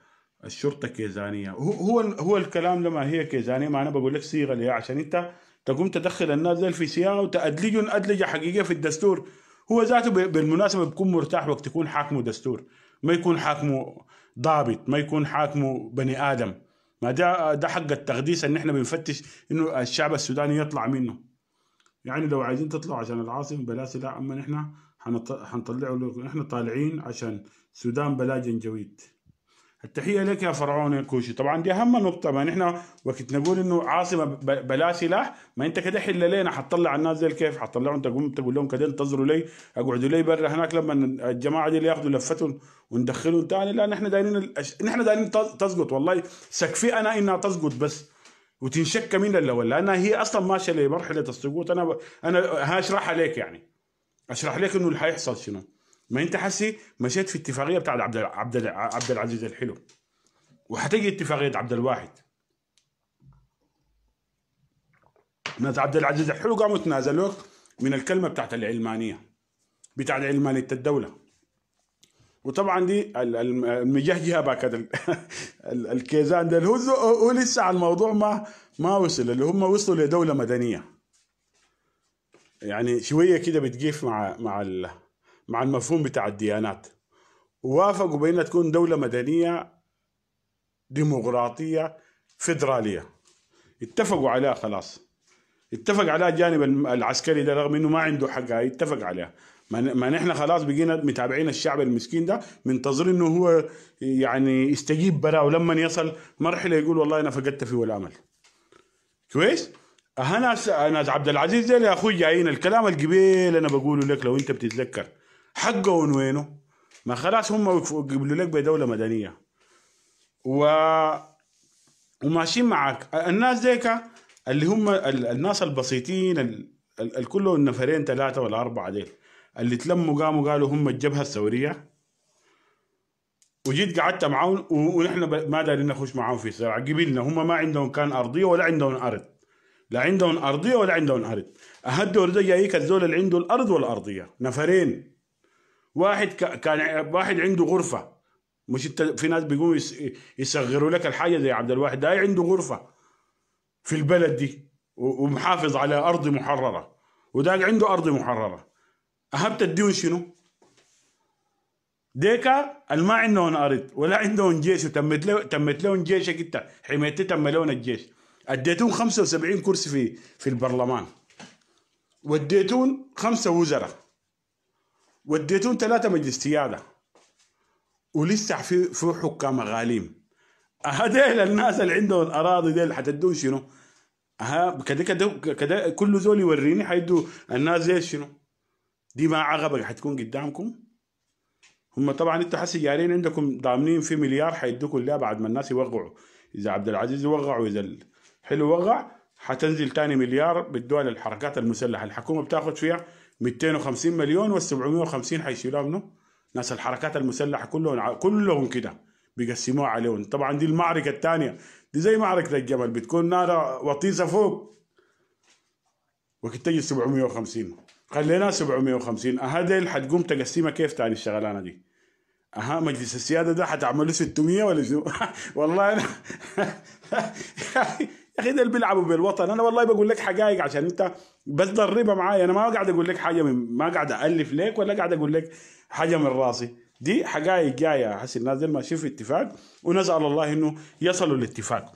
الشرطه كيزانيه هو هو الكلام لما هي كيزانيه ما انا بقول لك صيغه ليه عشان انت تقوم تدخل الناس ديل في صياغه وتأدلجهم ادلجه حقيقيه في الدستور هو ذاته بالمناسبه بيكون مرتاح وقت يكون حاكمه دستور ما يكون حاكمه ضابط ما يكون حاكمه بني ادم ما ده ده حق التقديس ان احنا بنفتش انه الشعب السوداني يطلع منه يعني لو عايزين تطلعوا عشان العاصمه بلا سلاح اما نحن حنطلعه لكم احنا طالعين عشان سودان بلا جنجويد التحية لك يا فرعون الكوشي طبعا دي أهم نقطة ما نحن وقت نقول إنه عاصمة بلا سلاح ما أنت كده حل لينا حتطلع الناس زي كيف حتطلعهم تقوم تقول لهم كده انتظروا لي اقعدوا لي برا هناك لما الجماعة دي اللي ياخذوا لفتهم وندخلهم تاني لا نحن دايرين الأش... نحن دايرين تسقط والله سكفي أنا إنها تسقط بس وتنشك من الأول لأنها هي أصلا ماشية لمرحلة السقوط أنا أنا هشرحها لك يعني اشرح لك انه اللي حيحصل شنو ما انت حسي مشيت في اتفاقيه بتاعت عبد عبد عبد العزيز الحلو وحتجي اتفاقيه عبد الواحد ناس عبد العزيز الحلو قاموا تنازلوك من الكلمه بتاعت العلمانيه بتاعت علمانيه الدوله وطبعا دي المجهجها باكد الكيزان ده هو لسه على الموضوع ما ما وصل اللي هم وصلوا لدوله مدنيه يعني شويه كده بتجيف مع مع مع المفهوم بتاع الديانات ووافقوا بانها تكون دوله مدنيه ديمقراطيه فيدراليه اتفقوا عليها خلاص اتفق عليها الجانب العسكري ده رغم انه ما عنده حق يتفق عليها ما نحن خلاص بقينا متابعين الشعب المسكين ده منتظرين انه هو يعني يستجيب براه ولما يصل مرحله يقول والله انا فقدت في الامل كويس ناس ناس عبد العزيز يا اخوي جايين الكلام القبيل انا بقوله لك لو انت بتتذكر حقه وينه ما خلاص هم قبلوا لك بدوله مدنيه و وماشيين معك الناس ديك اللي هم الناس البسيطين الكل النفرين ثلاثه ولا اربعه ديل اللي تلموا قاموا قالوا هم الجبهه الثوريه وجيت قعدت معاهم ونحن ما دارين نخش معاهم في صراع قبلنا هم ما عندهم كان ارضيه ولا عندهم ارض لا عندهم أرضية ولا عندهم أرض أهدوا ده جايك الزول اللي عنده الأرض والأرضية نفرين واحد كان واحد عنده غرفة مش في ناس بيقوموا يصغروا لك الحاجة زي عبد الواحد ده عنده غرفة في البلد دي ومحافظ على أرض محررة وده عنده أرض محررة أهبت الديون شنو؟ ديكا ما عندهم أرض ولا عندهم جيش وتمت له تمت لهم جيشك أنت حميت تم لهم الجيش اديتون 75 كرسي في في البرلمان وديتون خمسه وزراء وديتون ثلاثه مجلس سياده ولسه في في حكام غاليم هذيل الناس اللي عندهم الاراضي ديل حتدون شنو؟ ها كده كده كده كل زول يوريني حيدوا الناس زي شنو؟ دي ما عقبك حتكون قدامكم هم طبعا انتوا حسي جارين عندكم ضامنين في مليار حيدوكم لها بعد ما الناس يوقعوا اذا عبد العزيز يوقعوا اذا حلو وقع حتنزل تاني مليار بالدول الحركات المسلحه الحكومه بتاخد فيها 250 مليون وال 750 حيشيلوها منه ناس الحركات المسلحه كلهم كلهم كده بيقسموها عليهم طبعا دي المعركه الثانيه دي زي معركه الجمل بتكون نار وطيسه فوق وقت تجي 750 خلينا 750 هذيل حتقوم تقسيمها كيف تاني الشغلانه دي اها مجلس السياده ده حتعملوا 600 ولا شنو والله انا يعني يا اخي اللي بيلعبوا بالوطن انا والله بقول لك حقائق عشان انت بس ضربها معايا انا ما قاعد اقول لك حاجه من ما قاعد الف ليك ولا قاعد اقول لك حاجه من راسي دي حقائق جايه حس الناس دي ما في اتفاق ونسال الله انه يصلوا الاتفاق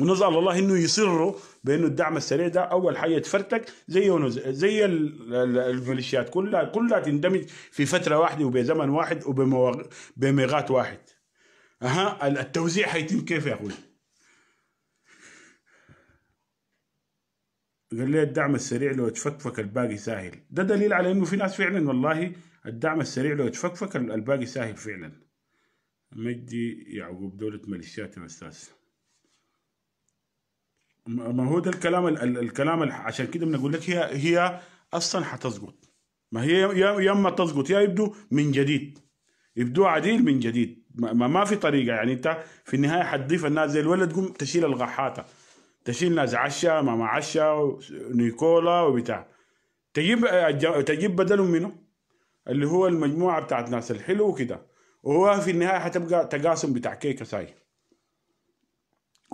ونسال الله انه يصروا بانه الدعم السريع ده اول حاجه تفرتك زي زي الميليشيات كلها كلها تندمج في فتره واحده وبزمن واحد وبميغات واحد اها التوزيع حيتم كيف يا اخوي؟ قال لي الدعم السريع لو تفكفك الباقي سهل ده دليل على انه في ناس فعلا والله الدعم السريع لو تفكفك الباقي سهل فعلا مجدي يعقوب دولة ماليشيات يا استاذ ما هو ده الكلام ال الكلام ال عشان كده بنقول لك هي هي اصلا حتسقط ما هي يا اما تسقط يا يبدو من جديد يبدو عديل من جديد ما, ما في طريقه يعني انت في النهايه حتضيف الناس زي الولد تقوم تشيل الغحاته تشيل ناس عشا ماما عشا نيكولا وبتاع تجيب تجيب بدلهم منه اللي هو المجموعه بتاعت ناس الحلو وكده وهو في النهايه حتبقى تقاسم بتاع كيكه ساي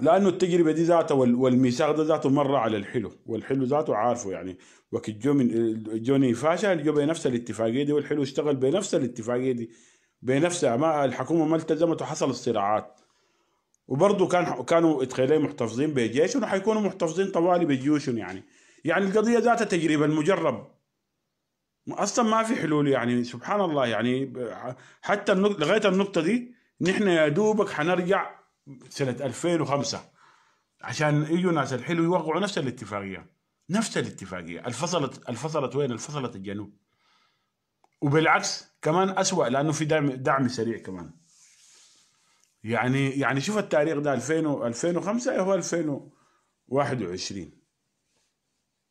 لانه التجربه دي ذاته والميثاق ده ذاته مره على الحلو والحلو ذاته عارفه يعني وقت جو من جوني فاشل جو بنفس الاتفاقيه دي والحلو اشتغل بنفس الاتفاقيه دي بنفسها ما الحكومه ما التزمت وحصل الصراعات وبرضه كان كانوا اتخيلين محتفظين بجيشهم وحيكونوا محتفظين طوالي بجيوشهم يعني يعني القضية ذاتها تجربة المجرب اصلا ما في حلول يعني سبحان الله يعني حتى لغايه النقطه دي نحن يا دوبك حنرجع سنه 2005 عشان يجوا ناس الحلو يوقعوا نفس الاتفاقيه نفس الاتفاقيه الفصلت الفصلت وين الفصلت الجنوب وبالعكس كمان اسوء لانه في دعم دعم سريع كمان يعني يعني شوف التاريخ ده 2000 2005 هو 2021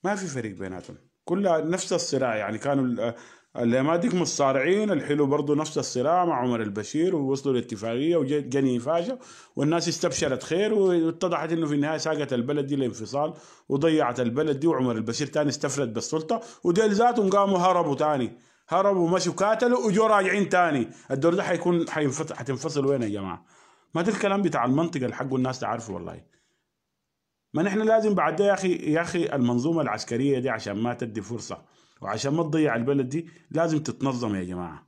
ما في فريق بيناتهم كلها نفس الصراع يعني كانوا اللي ما ديك متصارعين الحلو برضه نفس الصراع مع عمر البشير ووصلوا لاتفاقيه وجني فاجا والناس استبشرت خير واتضحت انه في النهايه ساقت البلد دي لانفصال وضيعت البلد دي وعمر البشير تاني استفرد بالسلطه وديل ذاتهم قاموا هربوا تاني هربوا ومشوا كاتلوا وجوا راجعين تاني الدور ده حيكون حينفصل حتنفصل وين يا جماعه؟ ما ده الكلام بتاع المنطقة اللي حقه الناس تعرفه والله ما نحن لازم بعد ده يا اخي يا اخي المنظومه العسكريه دي عشان ما تدي فرصه وعشان ما تضيع البلد دي لازم تتنظم يا جماعه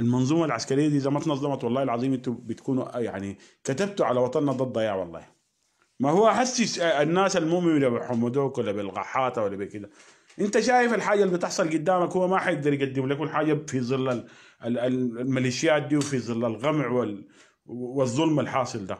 المنظومه العسكريه دي اذا ما تنظمت والله العظيم انتوا بتكونوا يعني كتبتوا على وطننا ضد ضياع والله ما هو حسس الناس المؤمنه بحمدوك ولا بالغحاته ولا بكده انت شايف الحاجه اللي بتحصل قدامك هو ما حيقدر يقدم لك الحاجه في ظل الميليشيات دي وفي ظل الغمع وال والظلم الحاصل ده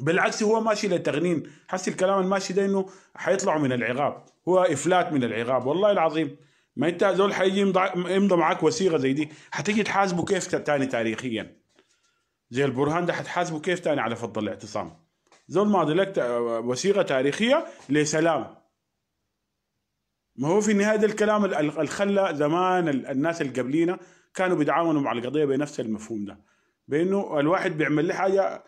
بالعكس هو ماشي لتغنين حس الكلام الماشي ده انه حيطلعوا من العقاب هو افلات من العقاب والله العظيم ما انت زول حيجي يمضى معاك وثيقه زي دي حتيجي تحاسبه كيف تاني تاريخيا زي البرهان ده حتحاسبه كيف تاني على فض الاعتصام زول ماضي لك وثيقه تاريخيه لسلام ما هو في النهايه ده الكلام اللي خلى زمان الناس اللي قبلينا كانوا بيتعاونوا مع القضيه بنفس المفهوم ده بانه الواحد بيعمل له حاجه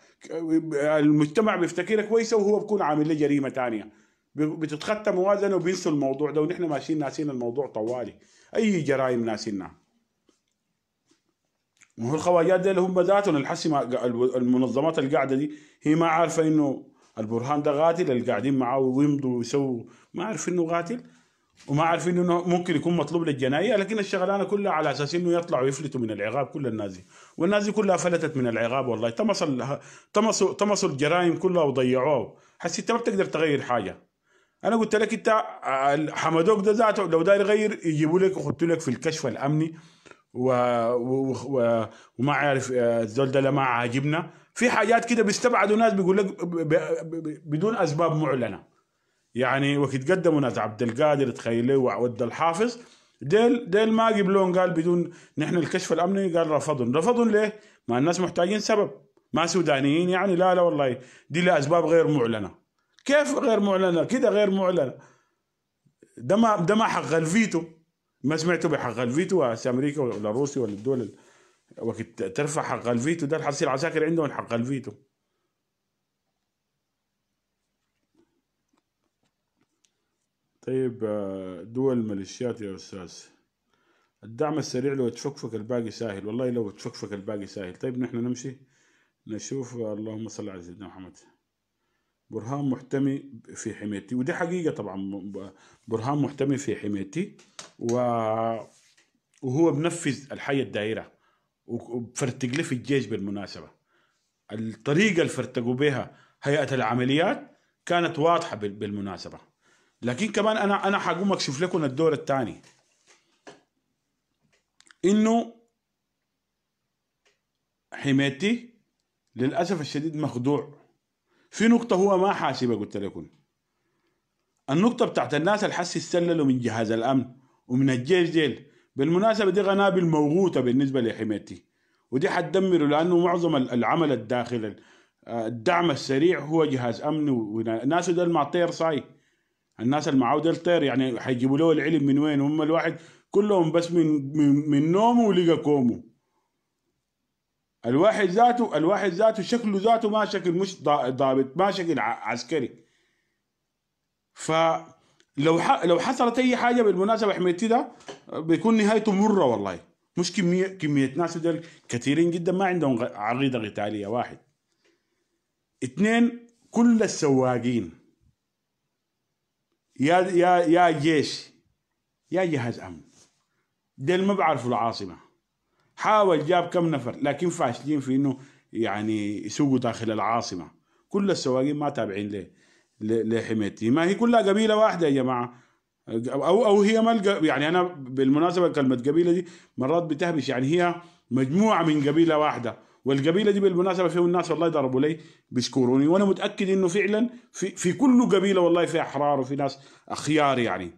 المجتمع بيفتكرها كويسه وهو بيكون عامل له جريمه ثانيه بتتخطى موازنه وبينسوا الموضوع ده ونحن ماشيين ناسين الموضوع طوالي اي جرائم ناسينها ما هو الخواجات دي هم ذاتهم الحسمة المنظمات القاعدة دي هي ما عارفة انه البرهان ده قاتل اللي قاعدين معاه ويمضوا ويسووا ما عارف انه قاتل وما عارفين انه ممكن يكون مطلوب للجنايه لكن الشغلانه كلها على اساس انه يطلعوا يفلتوا من العقاب كل النازي والنازي كلها فلتت من العقاب والله طمس طمسوا طمسوا الجرائم كلها وضيعوها حسيت انت ما بتقدر تغير حاجه انا قلت لك انت حمدوك ده ذاته لو داير يغير يجيبوا لك يحطوا لك في الكشف الامني و... و... و... وما عارف آه، الزول ده ما عاجبنا في حاجات كده بيستبعدوا ناس بيقول لك ب... ب... ب... بدون اسباب معلنه يعني وقت قدموا ناس عبد القادر تخيله وعود الحافظ ديل ديل ما قبلون قال بدون نحن الكشف الامني قال رفضهم رفضهم ليه؟ ما الناس محتاجين سبب ما سودانيين يعني لا لا والله دي لاسباب غير معلنه كيف غير معلنه؟ كده غير معلنه ده ما ده ما حق الفيتو ما سمعتوا بحق الفيتو امريكا ولا روسيا ولا الدول وقت ترفع حق الفيتو ده الحرس العساكر عندهم حق الفيتو طيب آه، دول الميليشيات يا أستاذ الدعم السريع لو تفكفك الباقي ساهل والله لو تفكفك الباقي ساهل طيب نحن نمشي نشوف اللهم صل على سيدنا محمد برهان محتمي في حمايتي ودي حقيقة طبعا برهان محتمي في حمايتي و... وهو بنفذ الحية الدائرة وفرتق لي في الجيش بالمناسبة الطريقة اللي فرتقوا بها هيئة العمليات كانت واضحة بالمناسبة لكن كمان انا انا حقوم اكشف لكم الدور الثاني انه حمايتي للاسف الشديد مخدوع في نقطة هو ما حاسبها قلت لكم النقطة بتاعت الناس الحس استللوا من جهاز الأمن ومن الجيش ديل بالمناسبة دي قنابل موغوطة بالنسبة لحمايتي ودي حتدمره لأنه معظم العمل الداخل الدعم السريع هو جهاز أمن وناس ده مع طير صاي الناس المعاودة الطير يعني حيجيبوا له العلم من وين هم الواحد كلهم بس من من, من نومه ولقى كومه الواحد ذاته الواحد ذاته شكله ذاته ما شكل مش ضابط ما شكل عسكري فلو لو حصلت اي حاجه بالمناسبه حميتي ده بيكون نهايته مره والله مش كميه كميه ناس دول كثيرين جدا ما عندهم عريضه قتاليه واحد اثنين كل السواقين يا يا يا جيش يا جهاز امن ديل ما بعرفوا العاصمه حاول جاب كم نفر لكن فاشلين في انه يعني يسوقوا داخل العاصمه كل السواقين ما تابعين ليه لحميتي ما هي كلها قبيله واحده يا جماعه او او هي ما يعني انا بالمناسبه كلمه قبيله دي مرات بتهبش يعني هي مجموعه من قبيله واحده والقبيله دي بالمناسبه فيهم الناس والله ضربوا لي بيشكروني وانا متاكد انه فعلا في في كل قبيله والله في احرار وفي ناس اخيار يعني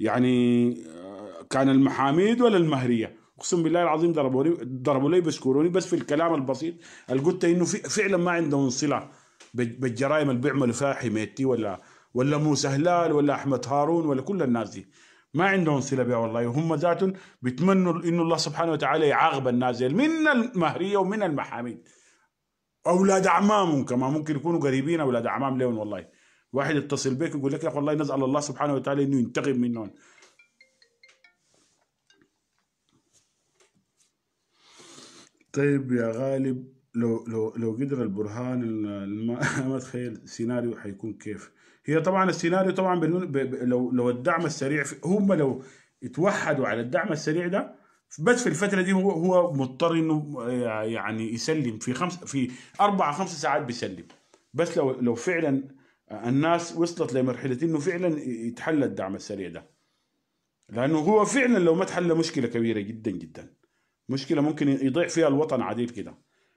يعني آه، كان المحاميد ولا المهريه اقسم بالله العظيم ضربوا لي ضربوا لي بيشكروني بس في الكلام البسيط اللي قلت انه فعلا ما عندهم صله بالجرائم اللي بيعملوا فيها حميتي ولا ولا موسى هلال ولا احمد هارون ولا كل الناس دي ما عندهم صله بها والله وهم ذاتهم بيتمنوا انه الله سبحانه وتعالى يعاقب الناس من المهريه ومن المحاميد اولاد اعمامهم كمان ممكن يكونوا قريبين اولاد اعمام لهم والله واحد يتصل بك يقول لك يا اخي والله نزعل الله سبحانه وتعالى انه ينتقم منهم طيب يا غالب لو لو لو قدر البرهان ما تخيل سيناريو حيكون كيف هي طبعا السيناريو طبعا لو لو الدعم السريع هم لو اتوحدوا على الدعم السريع ده بس في الفتره دي هو هو مضطر انه يعني يسلم في خمس في اربع خمس ساعات بيسلم بس لو لو فعلا الناس وصلت لمرحله انه فعلا يتحل الدعم السريع ده لانه هو فعلا لو ما تحل مشكله كبيره جدا جدا مشكله ممكن يضيع فيها الوطن عديد كده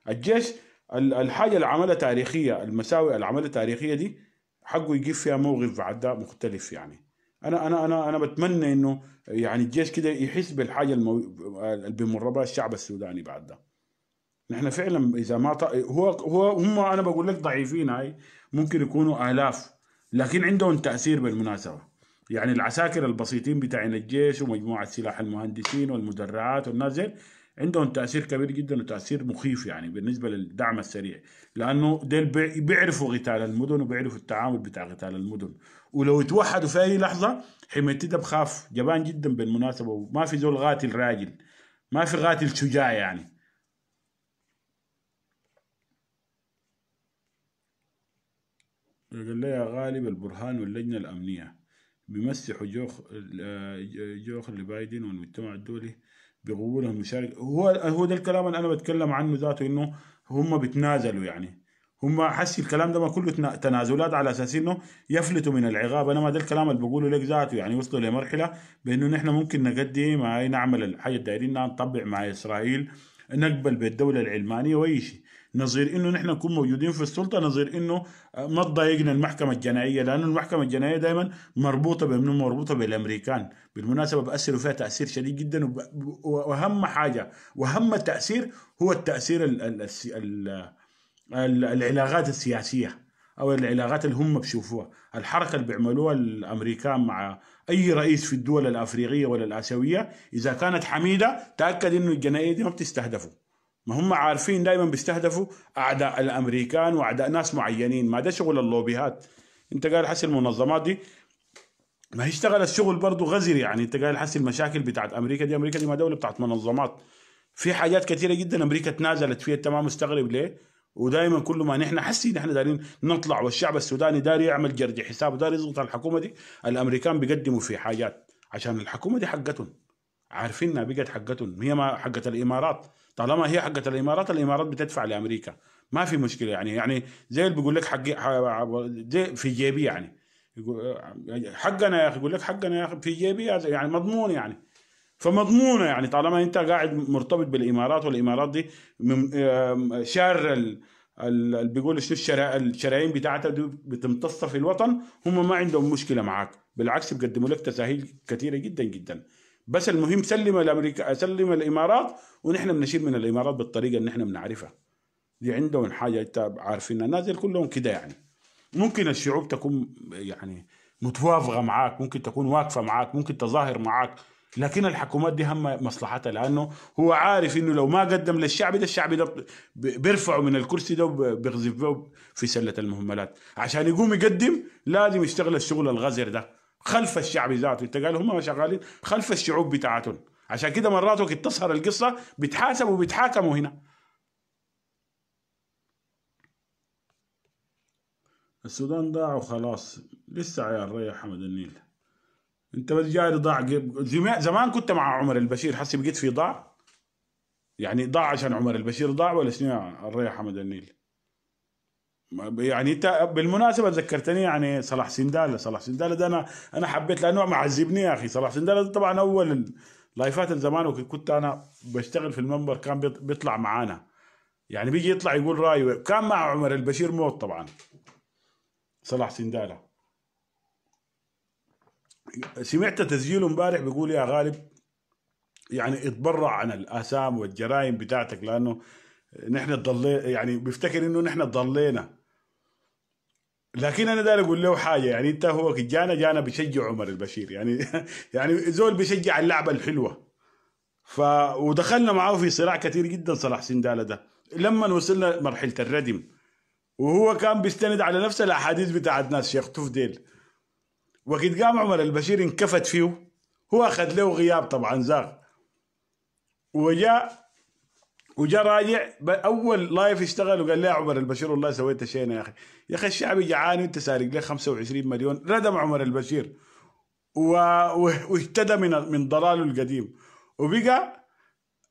الجيش الحاجه اللي عملها تاريخيه المساوئ اللي عملها تاريخيه دي حقه يجيب فيها موقف بعدها مختلف يعني انا انا انا انا بتمنى انه يعني الجيش كده يحس بالحاجه المو... اللي بيمر بها الشعب السوداني بعد ده نحن فعلا اذا ما ط... هو هو هم انا بقول لك ضعيفين هاي ممكن يكونوا الاف لكن عندهم تاثير بالمناسبه يعني العساكر البسيطين بتاعين الجيش ومجموعه سلاح المهندسين والمدرعات والناس عندهم تاثير كبير جدا وتاثير مخيف يعني بالنسبه للدعم السريع لانه ديل بيعرفوا قتال المدن وبيعرفوا التعامل بتاع قتال المدن ولو اتوحدوا في اي لحظه حميتي ده بخاف جبان جدا بالمناسبه وما في زول قاتل راجل ما في قاتل شجاع يعني قال لي يا غالب البرهان واللجنه الامنيه بيمسحوا جوخ آه، جوخ لبايدن والمجتمع الدولي بيقولوا المشاركة هو هو ده الكلام اللي انا بتكلم عنه ذاته انه هم بيتنازلوا يعني هم حسي الكلام ده ما كله تنازلات على اساس انه يفلتوا من العقاب انا ما ده الكلام اللي بقوله لك ذاته يعني وصلوا لمرحله بانه نحن ممكن نقدم نعمل الحاجه الدائرين نطبع مع اسرائيل نقبل بالدوله العلمانيه واي شيء نظير انه نحن نكون موجودين في السلطه نظير انه ما تضايقنا المحكمه الجنائيه لانه المحكمه الجنائيه دائما مربوطه بمن مربوطه بالامريكان بالمناسبه باثروا فيها تاثير شديد جدا واهم حاجه واهم تاثير هو التاثير الـ الـ الـ الـ العلاقات السياسيه او العلاقات اللي هم بيشوفوها الحركه اللي بيعملوها الامريكان مع اي رئيس في الدول الافريقيه ولا الاسيويه اذا كانت حميده تاكد انه الجنائيه دي ما بتستهدفه ما هم عارفين دائما بيستهدفوا اعداء الامريكان واعداء ناس معينين ما ده شغل اللوبيهات انت قال حسي المنظمات دي ما هي اشتغلت شغل برضه غزر يعني انت قال حسي المشاكل بتاعت امريكا دي امريكا دي ما دوله بتاعت منظمات في حاجات كثيره جدا امريكا تنازلت فيها انت ما مستغرب ليه ودائما كل ما نحن حاسين نحن دارين نطلع والشعب السوداني داري يعمل جرد حساب داري يضغط على الحكومه دي الامريكان بيقدموا في حاجات عشان الحكومه دي حقتهم عارفينها بقت حقتهم هي ما حقت الامارات طالما هي حقت الامارات الامارات بتدفع لامريكا ما في مشكله يعني يعني زي اللي بيقول لك حق زي في جيبي يعني حقنا يا اخي يقول لك حقنا يا اخي في جيبي يعني مضمون يعني فمضمونه يعني طالما انت قاعد مرتبط بالامارات والامارات دي شار اللي بيقول شنو الشرايين بتاعتها دي بتمتص في الوطن هم ما عندهم مشكله معاك بالعكس بيقدموا لك تساهيل كثيره جدا جدا بس المهم سلم الامريكا سلم الامارات ونحن بنشيل من الامارات بالطريقه اللي نحن بنعرفها دي عندهم حاجه انت عارفينها نازل كلهم كده يعني ممكن الشعوب تكون يعني متوافقه معاك ممكن تكون واقفه معاك ممكن تظاهر معاك لكن الحكومات دي هم مصلحتها لانه هو عارف انه لو ما قدم للشعب ده الشعب ده بيرفعه من الكرسي ده وبيغزف في سله المهملات عشان يقوم يقدم لازم يشتغل الشغل الغزر ده خلف الشعب ذاته انت قال هم شغالين خلف الشعوب بتاعتهم عشان كده مرات وقت تظهر القصه بتحاسبوا وبيتحاكموا هنا السودان ضاع وخلاص لسه يا ريح حمد النيل انت بس جاي ضاع زمان كنت مع عمر البشير حسي بقيت في ضاع يعني ضاع عشان عمر البشير ضاع ولا شنو الريح حمد النيل يعني انت بالمناسبه ذكرتني يعني صلاح سنداله صلاح سنداله ده انا انا حبيت لانه معذبني يا اخي صلاح سنداله طبعا اول لايفات زمان كنت انا بشتغل في المنبر كان بيطلع معانا يعني بيجي يطلع يقول رايه كان مع عمر البشير موت طبعا صلاح سنداله سمعت تسجيله امبارح بيقول يا غالب يعني اتبرع عن الاسام والجرائم بتاعتك لانه نحن ضلينا يعني بيفتكر انه نحن ضلينا لكن انا داير اقول له حاجه يعني انت هو جانا جانا بيشجع عمر البشير يعني يعني زول بيشجع اللعبه الحلوه ف ودخلنا معاه في صراع كثير جدا صلاح سنداله ده لما وصلنا مرحله الردم وهو كان بيستند على نفس الاحاديث بتاعت ناس شيخ ديل وقت قام عمر البشير انكفت فيه هو اخذ له غياب طبعا زاغ وجاء وجا راجع اول لايف اشتغل وقال لي يا عمر البشير والله سويت شيء يا اخي يا اخي الشعب جعان وانت سارق له 25 مليون ردم عمر البشير و... واهتدى من من ضلاله القديم وبقى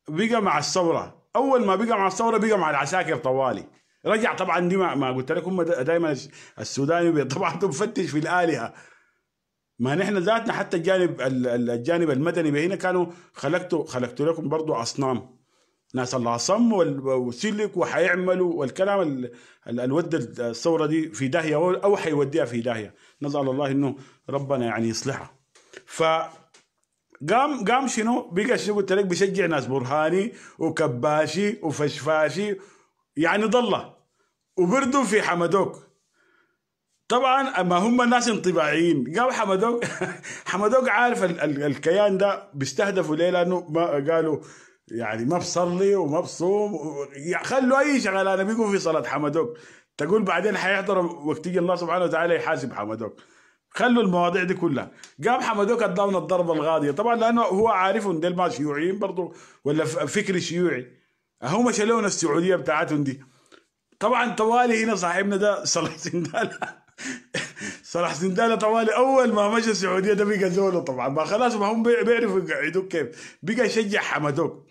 بقى مع الثوره اول ما بقى مع الثوره بقى مع العساكر طوالي رجع طبعا دي ما, ما قلت لكم دائما السوداني طبعا بفتش في الالهه ما نحن ذاتنا حتى الجانب الجانب المدني هنا كانوا خلقتوا خلقتوا لكم برضو اصنام ناس العصم وسلك وحيعملوا والكلام الود الثوره دي في داهيه او حيوديها في داهيه نسال الله انه ربنا يعني يصلحها ف قام قام شنو بقى شنو قلت لك بيشجع ناس برهاني وكباشي وفشفاشي يعني ضله وبردوا في حمدوك طبعا اما هم ناس انطباعيين قام حمدوك حمدوك عارف ال ال الكيان ده بيستهدفوا ليه لانه ما قالوا يعني ما بصلي وما بصوم خلوا اي انا بيقول في صلاه حمدوك تقول بعدين حيحضر وقت يجي الله سبحانه وتعالى يحاسب حمدوك خلوا المواضيع دي كلها قام حمدوك اداونا الضربه الغاضيه طبعا لانه هو عارف ان ديل ما شيوعيين برضه ولا فكر شيوعي هم شالونا السعوديه بتاعتهم دي طبعا طوالي هنا صاحبنا ده صلاح سنداله صلاح سنداله طوالي اول ما مشى السعوديه ده بقى زوله طبعا ما خلاص ما هم بيعرفوا يقعدوك كيف بقى يشجع حمدوك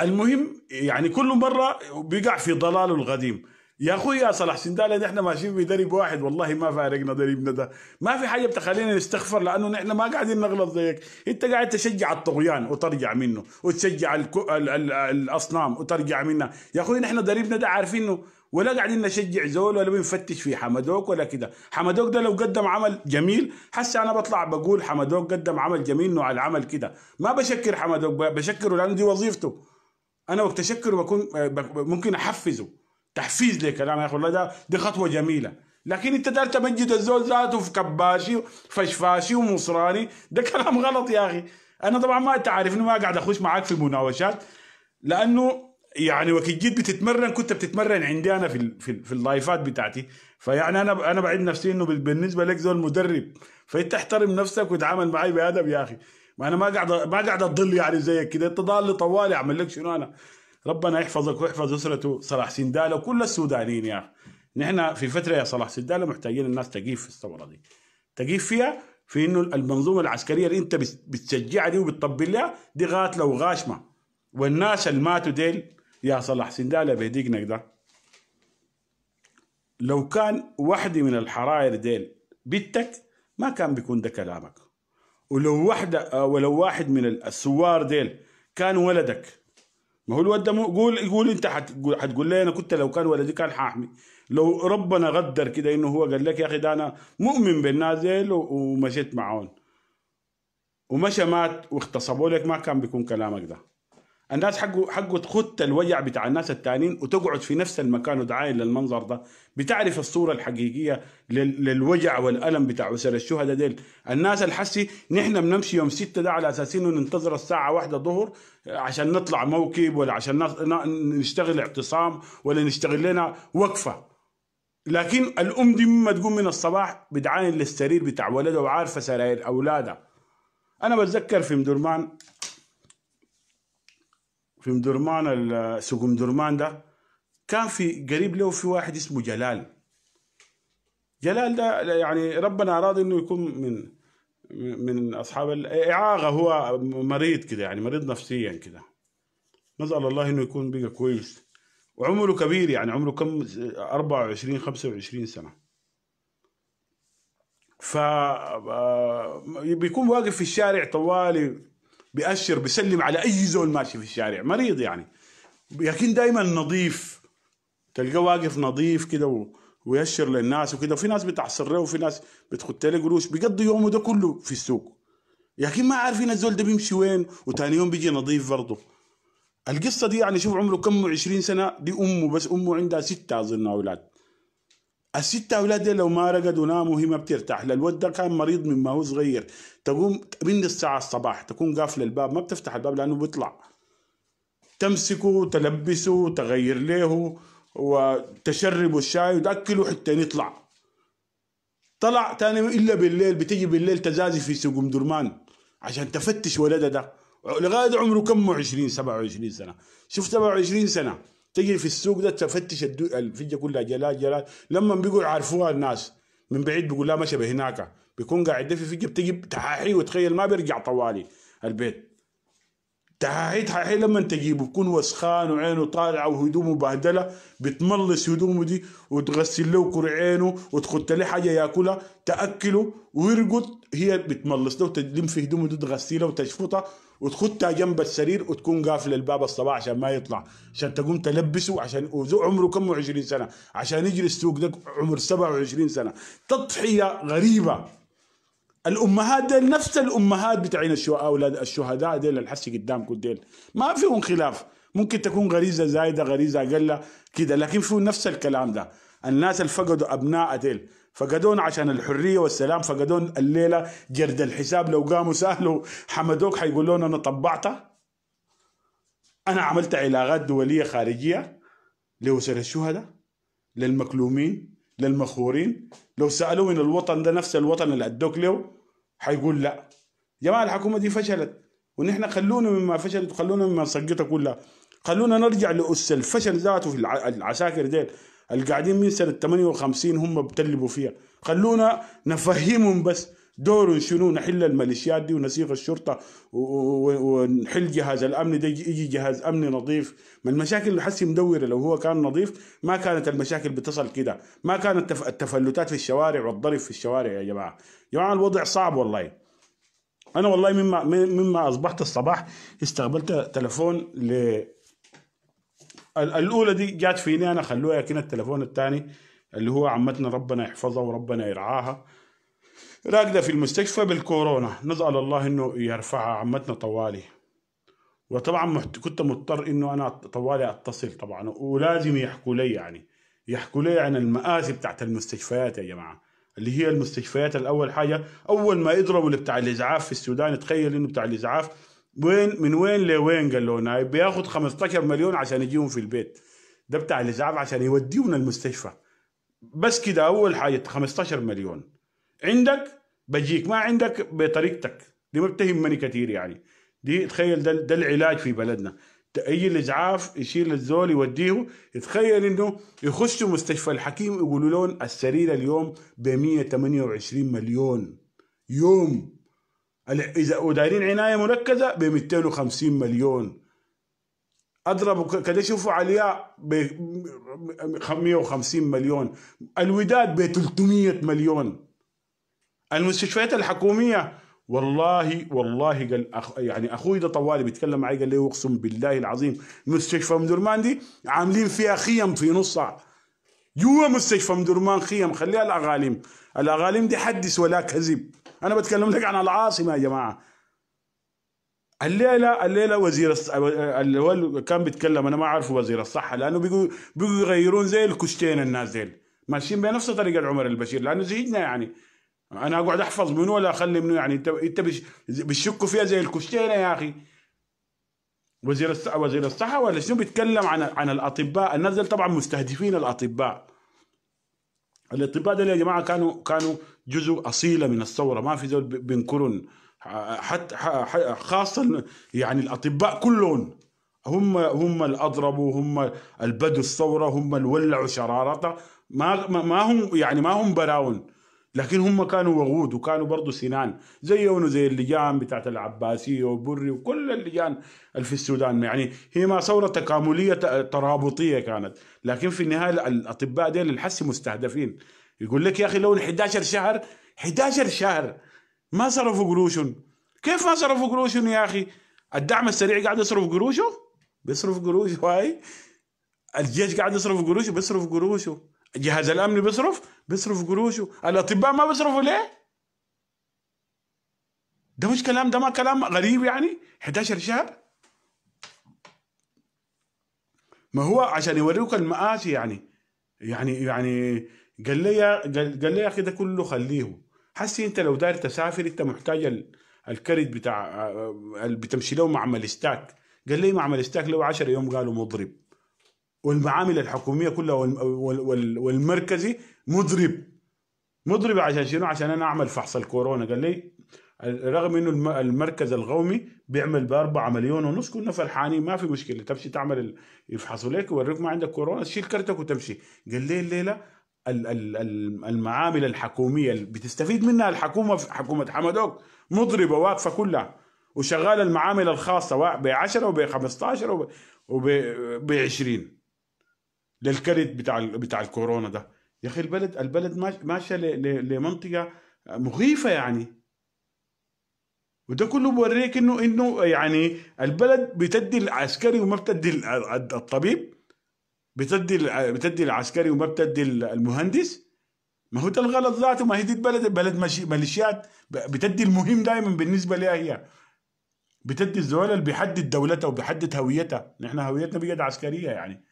المهم يعني كل مره بيقع في ضلاله القديم يا اخوي يا صلاح سنداله نحن ماشيين بدرب واحد والله ما فارقنا دربنا ده ما في حاجه بتخلينا نستغفر لانه نحن ما قاعدين نغلط زيك انت قاعد تشجع الطغيان وترجع منه وتشجع الكو... ال... ال... الاصنام وترجع منها يا اخوي نحن دربنا ده عارفينه ولا قاعدين نشجع زول ولا بنفتش في حمدوك ولا كده حمدوك ده لو قدم عمل جميل هسه انا بطلع بقول حمدوك قدم عمل جميل نوع العمل كده ما بشكر حمدوك بشكره لانه دي وظيفته انا وقت اشكره بكون آه، ممكن احفزه تحفيز لكلام يا اخي والله ده دي خطوه جميله لكن انت دار تمجد الزول ذاته في كباشي فشفاشي ومصراني ده كلام غلط يا اخي انا طبعا ما تعرفني ما قاعد اخش معاك في مناوشات لانه يعني وقت جيت بتتمرن كنت بتتمرن عندي انا في في, في اللايفات بتاعتي فيعني انا انا بعيد نفسي انه بالنسبه لك زول مدرب فانت احترم نفسك وتعامل معي بادب يا اخي ما انا ما قاعد ما قاعد اضل يعني زيك كده انت ضال طوالي اعمل لك شنو انا ربنا يحفظك ويحفظ اسرته صلاح سنداله وكل السودانيين يا اخي نحن في فتره يا صلاح سنداله محتاجين الناس تقيف في الثوره دي تقيف فيها في انه المنظومه العسكريه اللي انت بتشجعها دي وبتطبل لها دي غاتله وغاشمه والناس اللي ماتوا ديل يا صلاح سنداله بهديقنك ده لو كان وحده من الحراير ديل بتك ما كان بيكون ده كلامك ولو واحدة آه، ولو واحد من السوار ديل كان ولدك ما هو الولد ده قول قول انت حتقول, حتقول لي انا كنت لو كان ولدي كان حاحمي لو ربنا غدر كده انه هو قال لك يا اخي ده انا مؤمن بالناس ديل ومشيت معهم ومشى مات واغتصبوا لك ما كان بيكون كلامك ده الناس حقه حقه تخت الوجع بتاع الناس التانيين وتقعد في نفس المكان وتعاين للمنظر ده بتعرف الصورة الحقيقية للوجع والألم بتاع أسر الشهداء ديل الناس الحسي نحن بنمشي يوم ستة ده على أساس إنه ننتظر الساعة واحدة ظهر عشان نطلع موكب ولا عشان نشتغل اعتصام ولا نشتغل لنا وقفة لكن الأم دي مما تقوم من الصباح بتعاين للسرير بتاع ولدها وعارفة سراير أولادها أنا بتذكر في مدرمان في مدرمان سوق مدرمان ده كان في قريب له في واحد اسمه جلال جلال ده يعني ربنا اراد انه يكون من من اصحاب الاعاقه هو مريض كده يعني مريض نفسيا كده نسال الله انه يكون بقى كويس وعمره كبير يعني عمره كم 24 25 سنه ف آه، بيكون واقف في الشارع طوالي بيأشر بيسلم على أي زول ماشي في الشارع مريض يعني لكن دائما نظيف تلقاه واقف نظيف كده ويأشر للناس وكده وفي ناس بتحصر له وفي ناس بتخد له قروش بيقضي يومه ده كله في السوق لكن ما عارفين الزول ده بيمشي وين وتاني يوم بيجي نظيف برضه القصه دي يعني شوف عمره كم 20 سنه دي امه بس امه عندها سته اظن اولاد الستة أولاد لو ما رقدوا ناموا هي ما بترتاح للود ده كان مريض مما هو صغير تقوم من الساعة الصباح تكون قافلة الباب ما بتفتح الباب لأنه بيطلع تمسكه تلبسه تغير له وتشربه الشاي وتأكله حتى يطلع طلع تاني إلا بالليل بتجي بالليل تزازي في سوق درمان عشان تفتش ولده ده لغاية عمره كم 20 27 سنة شوف 27 سنة تجي في السوق ده تفتش الفجه كلها جلال جلال لما بيقوا عارفوها الناس من بعيد بيقول لا شبه هناك بيكون قاعد في فجه بتجي تحاحي وتخيل ما بيرجع طوالي البيت تحاحيت حاحيت لما تجيبه بكون وسخان وعينه طالعه وهدومه بهدله بتملص هدومه دي وتغسل له كور عينه وتخت له حاجه ياكلها تاكله ويرقد هي بتملص له وتلم في هدومه دي تغسلها وتشفطها وتخدها جنب السرير وتكون قافله الباب الصباح عشان ما يطلع عشان تقوم تلبسه عشان عمره كم 20 سنه عشان يجري السوق ده عمر 27 سنه تضحيه غريبه الامهات ديل نفس الامهات بتاعين اولاد الشهداء ديل الحسي قدامكم ديل ما فيهم خلاف ممكن تكون غريزه زايده غريزه اقل كده لكن في نفس الكلام ده الناس اللي فقدوا ابناء ديل فقدون عشان الحريه والسلام فقدون الليله جرد الحساب لو قاموا سالوا حمدوك حيقولون انا طبعته انا عملت علاقات دوليه خارجيه لأسر الشهداء للمكلومين للمخورين لو سالوه من الوطن ده نفس الوطن اللي ادوك له حيقول لا جماعه الحكومه دي فشلت ونحن خلونا مما فشلت وخلونا مما سقطت كلها خلونا نرجع لأس الفشل ذاته في العساكر ديل اللي قاعدين من سنة 58 هم بتلبوا فيها خلونا نفهمهم بس دور شنو نحل الميليشيات دي ونسيغ الشرطه ونحل جهاز الامن ده يجي جهاز أمني نظيف ما المشاكل اللي حسي مدوره لو هو كان نظيف ما كانت المشاكل بتصل كده ما كانت التفلتات في الشوارع والضرب في الشوارع يا جماعه يا جماعه الوضع صعب والله انا والله مما مما اصبحت الصباح استقبلت تلفون ل الاولى دي جات فيني انا خلوها لكن التلفون الثاني اللي هو عمتنا ربنا يحفظها وربنا يرعاها راقده في المستشفى بالكورونا نسال الله انه يرفعها عمتنا طوالي وطبعا كنت مضطر انه انا طوالي اتصل طبعا ولازم يحكوا لي يعني يحكوا لي عن المآسي بتاعت المستشفيات يا جماعه اللي هي المستشفيات الاول حاجه اول ما يضربوا اللي بتاع الاسعاف في السودان تخيل انه بتاع الاسعاف وين من وين لوين قال له بياخد 15 مليون عشان يجيهم في البيت ده بتاع الاسعاف عشان يوديهم المستشفى بس كده اول حاجه 15 مليون عندك بجيك ما عندك بطريقتك دي ما بتهمني كثير يعني دي تخيل ده, ده العلاج في بلدنا اي الاسعاف يشيل الزول يوديه تخيل انه يخشوا مستشفى الحكيم يقولوا لهم السرير اليوم ب 128 مليون يوم اذا ودايرين عنايه مركزه ب 250 مليون اضربوا كده شوفوا علياء ب 150 مليون الوداد ب 300 مليون المستشفيات الحكوميه والله والله قال أخ يعني اخوي ده طوالي بيتكلم معي قال لي اقسم بالله العظيم مستشفى مدرمان دي عاملين فيها خيم في نصها جوا مستشفى مدرمان خيم خليها الاغاليم الاغاليم دي حدث ولا كذب انا بتكلم لك عن العاصمه يا جماعه الليله الليله وزير الص... اللي هو كان بيتكلم انا ما اعرف وزير الصحه لانه بيقوا بيقوا يغيرون زي الكشتين الناس ديل ماشيين بنفس طريقه عمر البشير لانه زهجنا يعني انا اقعد احفظ منو ولا اخلي منو يعني انت انت بتشكوا فيها زي الكشتينه يا اخي وزير الصحه وزير الصحه ولا شنو بيتكلم عن عن الاطباء الناس طبعا مستهدفين الاطباء الاطباء دول يا جماعه كانوا كانوا جزء اصيله من الثوره ما في زول بينكرون حتى خاصه يعني الاطباء كلهم هم هم اللي اضربوا هم البدو الثوره هم اللي ولعوا شرارتها ما ما هم يعني ما هم براون لكن هم كانوا وغود وكانوا برضه سنان زيهم زي اللجان بتاعت العباسيه وبري وكل اللجان اللي في السودان يعني هي ما ثوره تكامليه ترابطيه كانت لكن في النهايه الاطباء ديل الحس مستهدفين يقول لك يا اخي لو 11 شهر 11 شهر ما صرفوا قروشهم كيف ما صرفوا قروشهم يا اخي الدعم السريع قاعد يصرف قروشه بيصرف قروشه هاي الجيش قاعد يصرف قروشه بيصرف قروشه جهاز الامن بيصرف بيصرف قروشه الاطباء ما بيصرفوا ليه ده مش كلام ده ما كلام غريب يعني 11 شهر ما هو عشان يوريك المآسي يعني يعني يعني قال لي قال لي يا اخي ده كله خليه حسي انت لو داير تسافر انت محتاج الكرت بتاع اللي بتمشي له مع مالستاك قال لي مع مالستاك له 10 يوم قالوا مضرب والمعامل الحكوميه كلها والمركزي مضرب مضرب عشان شنو عشان انا اعمل فحص الكورونا قال لي رغم انه المركز القومي بيعمل ب 4 مليون ونص كنا فرحانين ما في مشكله تمشي تعمل يفحصوا لك ويوريك ما عندك كورونا تشيل كرتك وتمشي قال لي الليله المعامل الحكوميه اللي بتستفيد منها الحكومه في حكومه حمدوك مضربه واقفه كلها وشغاله المعامل الخاصه ب 10 وب 15 وب 20 للكرت بتاع بتاع الكورونا ده يا اخي البلد البلد ماشيه لمنطقه مخيفه يعني وده كله بوريك انه انه يعني البلد بتدي العسكري وما بتدي الطبيب بتدي بتدي العسكري وما بتدي المهندس ما هو ده الغلط ذاته ما هي دي البلد بلد ميليشيات بتدي المهم دائما بالنسبه لها هي بتدي الزوال اللي بيحدد دولتها وبيحدد هويتها نحن هويتنا بقت عسكريه يعني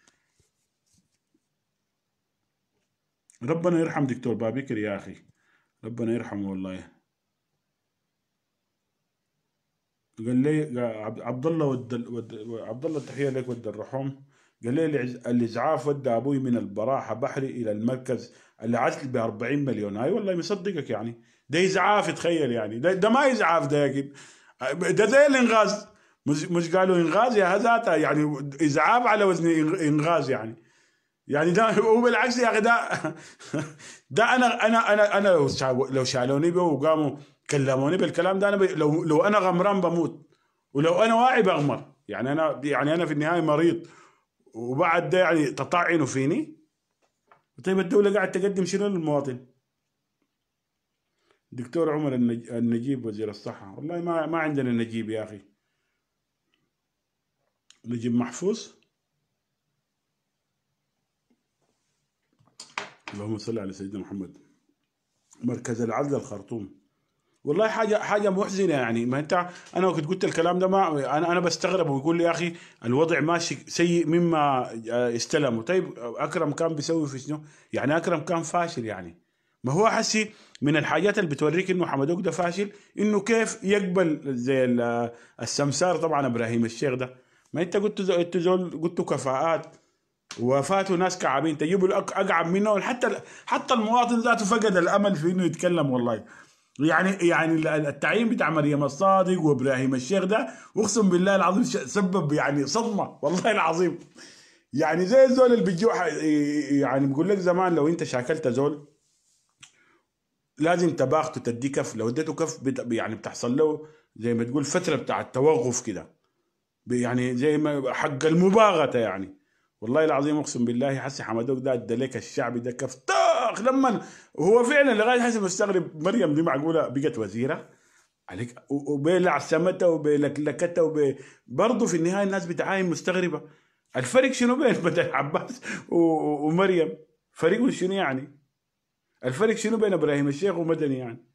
ربنا يرحم دكتور بابكر يا أخي ربنا يرحمه والله قال لي عبد الله ود عبد الله تحيه لك ود الرحوم قال لي الاسعاف ودى ابوي من البراحه بحري الى المركز العزل ب 40 مليون هاي والله مصدقك يعني ده اسعاف تخيل يعني ده, ده ما اسعاف ده يا ده زي الانغاز مش, مش قالوا انغاز يا هذا يعني اسعاف على وزن انغاز يعني يعني ده هو بالعكس يا اخي ده ده انا انا انا انا لو لو شالوني به وقاموا كلموني بالكلام ده انا لو لو انا غمران بموت ولو انا واعي بغمر يعني انا يعني انا في النهايه مريض وبعد ده يعني تطعنوا فيني طيب الدوله قاعد تقدم شنو للمواطن؟ دكتور عمر النجيب وزير الصحه والله ما ما عندنا نجيب يا اخي نجيب محفوظ اللهم صل على سيدنا محمد مركز العزل الخرطوم والله حاجه حاجه محزنه يعني ما انت انا وقت قلت الكلام ده ما انا انا بستغرب ويقول لي يا اخي الوضع ماشي سيء مما استلموا طيب اكرم كان بيسوي في شنو؟ يعني اكرم كان فاشل يعني ما هو حسي من الحاجات اللي بتوريك انه حمدوك ده فاشل انه كيف يقبل زي السمسار طبعا ابراهيم الشيخ ده ما انت قلت قلت زول قلت كفاءات وفاته ناس كعابين تجيبوا اقعب منه حتى حتى المواطن ذاته فقد الامل في انه يتكلم والله يعني يعني التعيين بتاع مريم الصادق وابراهيم الشيخ ده اقسم بالله العظيم سبب يعني صدمه والله العظيم يعني زي الزول اللي بتجوع يعني بقول لك زمان لو انت شاكلت زول لازم تباخته تدي كف لو اديته كف يعني بتحصل له زي ما تقول فتره بتاع التوقف كده يعني زي ما حق المباغته يعني والله العظيم اقسم بالله حسي حمدوك ده ادى لك الشعبي ده كفتاخ لما هو فعلا لغايه حسي مستغرب مريم دي معقوله بقت وزيره عليك وبلعسمتها وبلكلكتها وب... برضه في النهايه الناس بتعاين مستغربه الفرق شنو بين بدل عباس و... ومريم فريق شنو يعني الفرق شنو بين ابراهيم الشيخ ومدني يعني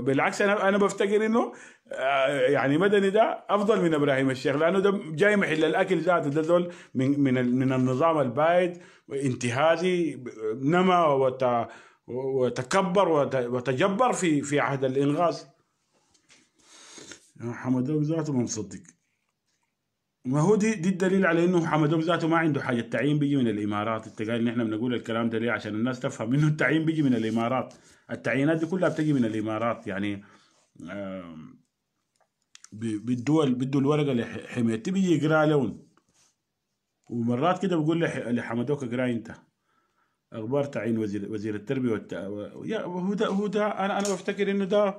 بالعكس انا انا بفتكر انه آه، يعني مدني ده افضل من ابراهيم الشيخ لانه ده جاي محل الاكل ذاته ده دول من من من النظام البايد انتهازي نما وت وتكبر وتجبر في في عهد الانغاز حمدوك ذاته ما مصدق ما هو دي, دي الدليل على انه حمدوب ذاته ما عنده حاجه التعيين بيجي من الامارات انت قال نحن بنقول الكلام ده ليه عشان الناس تفهم انه التعيين بيجي من الامارات التعيينات دي كلها بتجي من الامارات يعني بالدول بده الورقه لحميتي بيجي يقرا لون ومرات كده بقول لحمدوك اقرا انت اخبار تعيين وزير وزير التربيه والت... هو ده هو ده انا انا بفتكر انه ده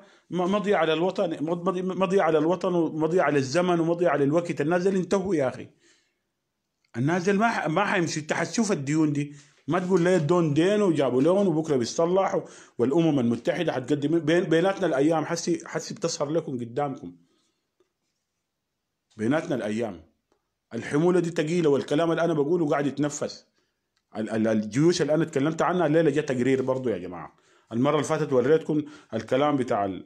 على الوطن على الوطن ومضي على الزمن ومضي على الوقت النازل انتهوا يا اخي النازل ما ما حيمشي انت حتشوف الديون دي ما تقول ليه دون دين وجابوا لون وبكره بيصلحوا والامم المتحده حتقدم بين بيناتنا الايام حسي حسي بتسهر لكم قدامكم بيناتنا الايام الحموله دي ثقيله والكلام اللي انا بقوله قاعد يتنفس الجيوش اللي انا اتكلمت عنها الليله جاء تقرير برضو يا جماعه المره اللي فاتت وريتكم الكلام بتاع ال...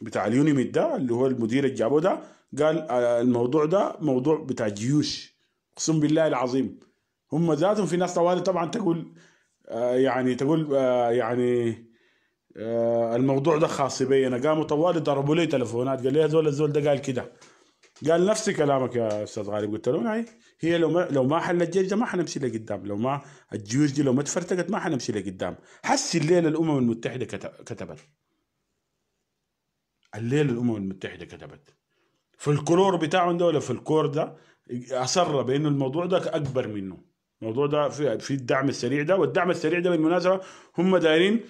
بتاع اليونيميد ده اللي هو المدير اللي جابه ده قال آه، الموضوع ده موضوع بتاع جيوش اقسم بالله العظيم هم ذاتهم في ناس طوالي طبعا تقول آه، يعني تقول آه، يعني الموضوع ده خاص بي انا قاموا طوالي ضربوا لي تليفونات قال لي هذول الزول ده قال كده قال نفس كلامك يا استاذ غالب قلت له هاي نعم. هي لو ما لو ما حلت الجيش ما حنمشي لقدام لو ما الجيوش دي لو ما تفرتقت ما حنمشي لقدام حس الليله الامم المتحده كتبت الليله الامم المتحده كتبت في الكلور بتاعهم ده ولا في الكور ده اصر بانه الموضوع ده اكبر منه الموضوع ده في في الدعم السريع ده والدعم السريع ده بالمناسبه هم دايرين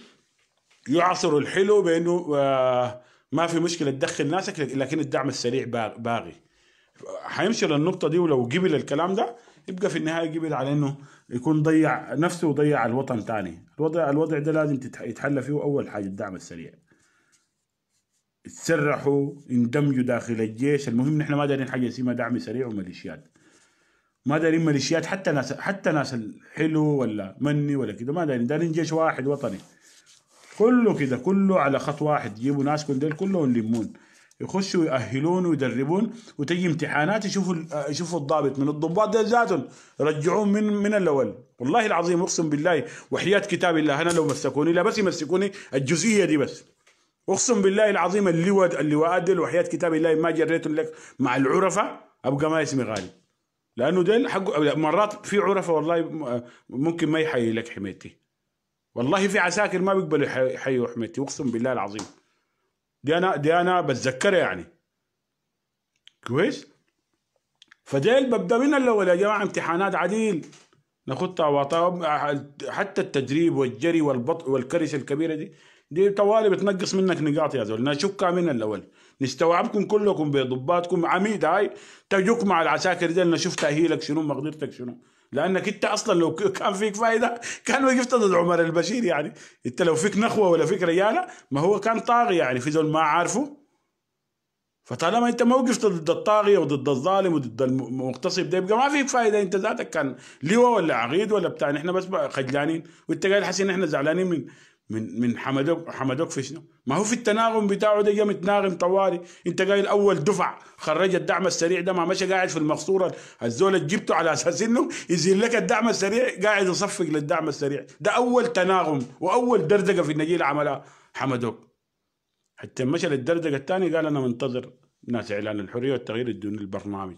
يعصروا الحلو بانه آه ما في مشكله تدخل ناسك لكن الدعم السريع باغي حيمشي للنقطه دي ولو قبل الكلام ده يبقى في النهايه قبل على انه يكون ضيع نفسه وضيع الوطن تاني الوضع الوضع ده لازم يتحلى فيه اول حاجه الدعم السريع تسرحوا اندمجوا داخل الجيش المهم نحن ما دارين حاجه اسمها دعم سريع وميليشيات ما دارين ميليشيات حتى ناس حتى ناس الحلو ولا مني ولا كده ما دارين دارين جيش واحد وطني كله كده كله على خط واحد يجيبوا ناس كل كلهم يلمون يخشوا يأهلون ويدربون وتجي امتحانات يشوفوا آه، يشوفوا الضابط من الضباط ذاتهم رجعون من من الاول والله العظيم اقسم بالله وحياة كتاب الله انا لو مسكوني لا بس يمسكوني الجزئيه دي بس اقسم بالله العظيم اللواء اللي دي وحياة كتاب الله ما جريت لك مع العرفة ابقى ما اسمي غالي لانه ديل حق مرات في عرفة والله آه، ممكن ما يحيي لك حميتي والله في عساكر ما بيقبلوا يحيوا حميتي اقسم بالله العظيم دي انا دي انا بتذكرها يعني كويس فديل ببدا من الاول يا جماعه امتحانات عديل ناخدها حتى التدريب والجري والبطء والكرش الكبيره دي دي طوالي بتنقص منك نقاط يا زول نشكها من الاول نستوعبكم كلكم بضباطكم عميد هاي تجوك مع العساكر دي نشوف تاهيلك شنو مقدرتك شنو لانك انت اصلا لو كان فيك فائده كان وقفت ضد عمر البشير يعني انت لو فيك نخوه ولا فيك رجاله ما هو كان طاغي يعني في زول ما عارفه فطالما انت ما وقفت ضد الطاغيه وضد الظالم وضد المغتصب ده يبقى ما فيك فائده انت ذاتك كان لواء ولا عقيد ولا بتاع نحن بس خجلانين وانت قاعد حاسين احنا زعلانين من من من حمدوك حمدوك في شنو؟ ما هو في التناغم بتاعه ده جامد متناغم طوالي انت قايل اول دفع خرج الدعم السريع ده ما مشى قاعد في المقصوره الزول اللي جبته على اساس انه يزيل لك الدعم السريع قاعد يصفق للدعم السريع ده اول تناغم واول دردقه في النجيل عملها حمدوك حتى مشى للدردقه الثانيه قال انا منتظر ناس اعلان الحريه والتغيير الدون البرنامج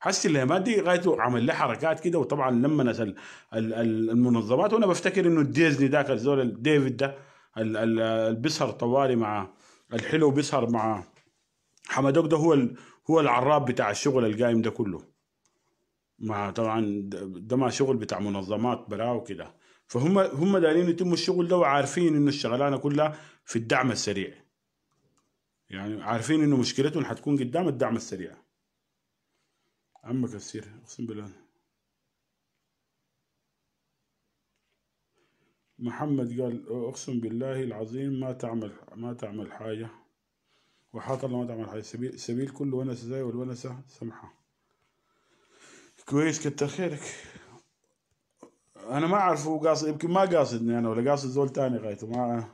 حس ما دي غايته عمل لها حركات كده وطبعا لما ناس المنظمات وانا بفتكر انه ديزني ذاك الزول ديفيد ده اللي بيسهر طوالي مع الحلو بيسهر مع حمدوك ده هو هو العراب بتاع الشغل القايم ده كله مع طبعا ده مع شغل بتاع منظمات برا وكده فهم هم دارين يتموا الشغل ده وعارفين انه الشغلانه كلها في الدعم السريع يعني عارفين انه مشكلتهم حتكون قدام الدعم السريع عمك السير أقسم بالله محمد قال أقسم بالله العظيم ما تعمل ما تعمل حاجة وحاط الله ما تعمل حاجة سبيل, سبيل كل ونسة زي والونسة سمحة كويس كتر خيرك أنا ما أعرف هو قاصد يمكن ما قاصدني أنا ولا قاصد زول تاني غايته ما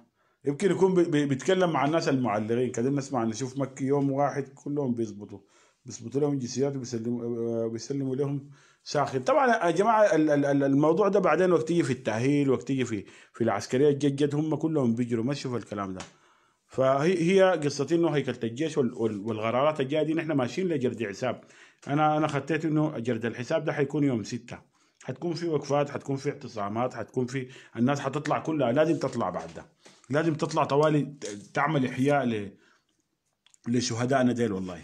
يمكن يكون بيتكلم مع الناس المعلقين كذا نسمع نشوف مكي يوم واحد كلهم بيزبطوا بيثبتوا لهم جنسيات وبيسلموا وبيسلموا آه، لهم ساخر طبعا يا جماعه الموضوع ده بعدين وقت يجي في التاهيل وقت يجي في في العسكريه جد جد هم كلهم بيجروا ما في الكلام ده فهي هي قصتي انه هيكله الجيش والغرارات الجايه دي نحن ماشيين لجرد حساب انا انا خطيت انه جرد الحساب ده حيكون يوم 6 حتكون في وقفات حتكون في اعتصامات حتكون في الناس حتطلع كلها لازم تطلع بعد ده لازم تطلع طوالي تعمل احياء ل لشهدائنا ديل والله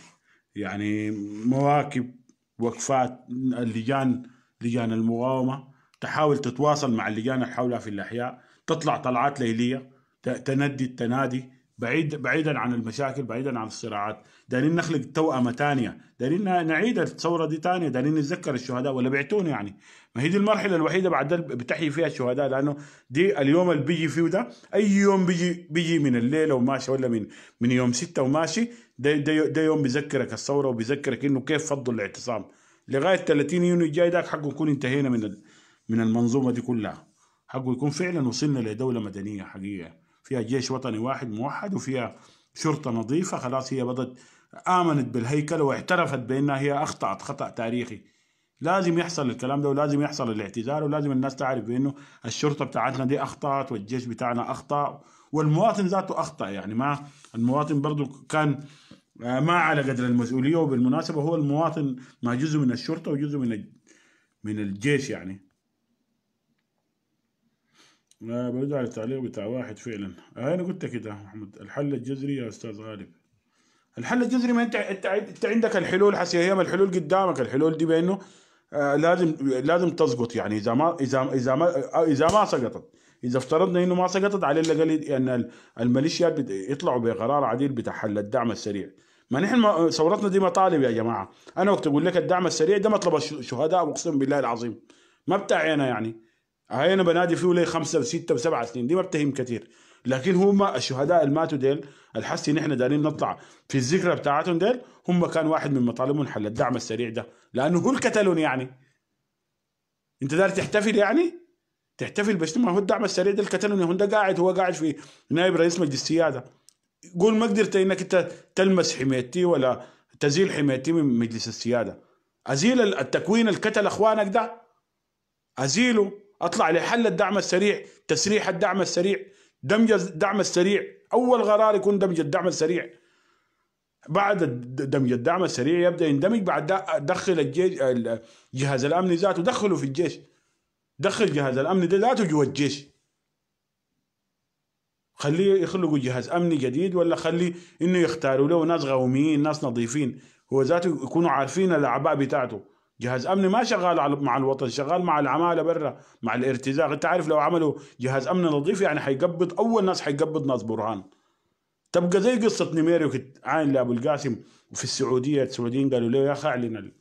يعني مواكب وقفات اللجان لجان المقاومة تحاول تتواصل مع اللجان الحولها في الأحياء تطلع طلعات ليلية تندي التنادي بعيد بعيدا عن المشاكل بعيدا عن الصراعات دارين نخلق توأمة تانية دارين نعيد الثورة دي تانية دارين نتذكر الشهداء ولا بعتون يعني ما هي دي المرحله الوحيده بعد بتحيي فيها الشهداء لانه دي اليوم اللي بيجي فيه ده اي يوم بيجي بيجي من الليله وماشي ولا من من يوم ستة وماشي ده ده, ده يوم بيذكرك الثوره وبيذكرك انه كيف فضوا الاعتصام لغايه 30 يونيو الجاي ده حقه يكون انتهينا من من المنظومه دي كلها حقه يكون فعلا وصلنا لدوله مدنيه حقيقه فيها جيش وطني واحد موحد وفيها شرطه نظيفه خلاص هي بدت امنت بالهيكل واعترفت بانها هي اخطات خطا تاريخي لازم يحصل الكلام ده ولازم يحصل الاعتذار ولازم الناس تعرف بانه الشرطه بتاعتنا دي اخطات والجيش بتاعنا اخطا والمواطن ذاته اخطا يعني ما المواطن برضه كان آه، ما على قدر المسؤوليه وبالمناسبه هو المواطن ما جزء من الشرطه وجزء من من الجيش يعني آه، برد على التعليق بتاع واحد فعلا آه، انا قلت كده محمد الحل الجذري يا استاذ غالب الحل الجذري ما انت انت, انت عندك الحلول حسي هي الحلول قدامك الحلول دي بانه آه، لازم لازم تسقط يعني اذا ما اذا اذا ما آه، اذا ما سقطت اذا افترضنا انه ما سقطت على الاقل ان الميليشيات يطلعوا بقرار عديل بتاع حل الدعم السريع ما نحن ثورتنا آه، دي مطالب يا جماعه انا وقت اقول لك الدعم السريع ده مطلب الشهداء اقسم بالله العظيم ما بتاعي انا يعني هاي انا بنادي فيه لي خمسه وسته وسبعه سنين دي ما بتهم كثير لكن هم الشهداء اللي ماتوا ديل الحسي نحن دارين نطلع في الذكرى بتاعتهم ديل هم كان واحد من مطالبهم حل الدعم السريع ده لانه هو الكتالون يعني انت داير تحتفل يعني تحتفل باجتماع هو الدعم السريع ده الكتالوني هو ده قاعد هو قاعد في نائب رئيس مجلس السياده قول ما قدرت انك انت تلمس حمايتي ولا تزيل حمايتي من مجلس السياده ازيل التكوين الكتل اخوانك ده ازيله اطلع لحل الدعم السريع تسريح الدعم السريع دمج الدعم السريع اول قرار يكون دمج الدعم السريع بعد دمج الدعم السريع يبدا يندمج بعد دخل الجيش الجهاز الامني ذاته دخله في الجيش دخل جهاز الامن ده ذاته جوا الجيش خليه يخلقوا جهاز امني جديد ولا خليه انه يختاروا له ناس غوميين ناس نظيفين هو ذاته يكونوا عارفين الاعباء بتاعته جهاز امني ما شغال مع الوطن شغال مع العماله برا مع الارتزاق انت عارف لو عملوا جهاز امن نظيف يعني حيقبض اول ناس حيقبض ناس برهان تبقى إيه زي قصه نميري عاين لابو القاسم وفي السعوديه السعوديين قالوا له يا اخي اعلن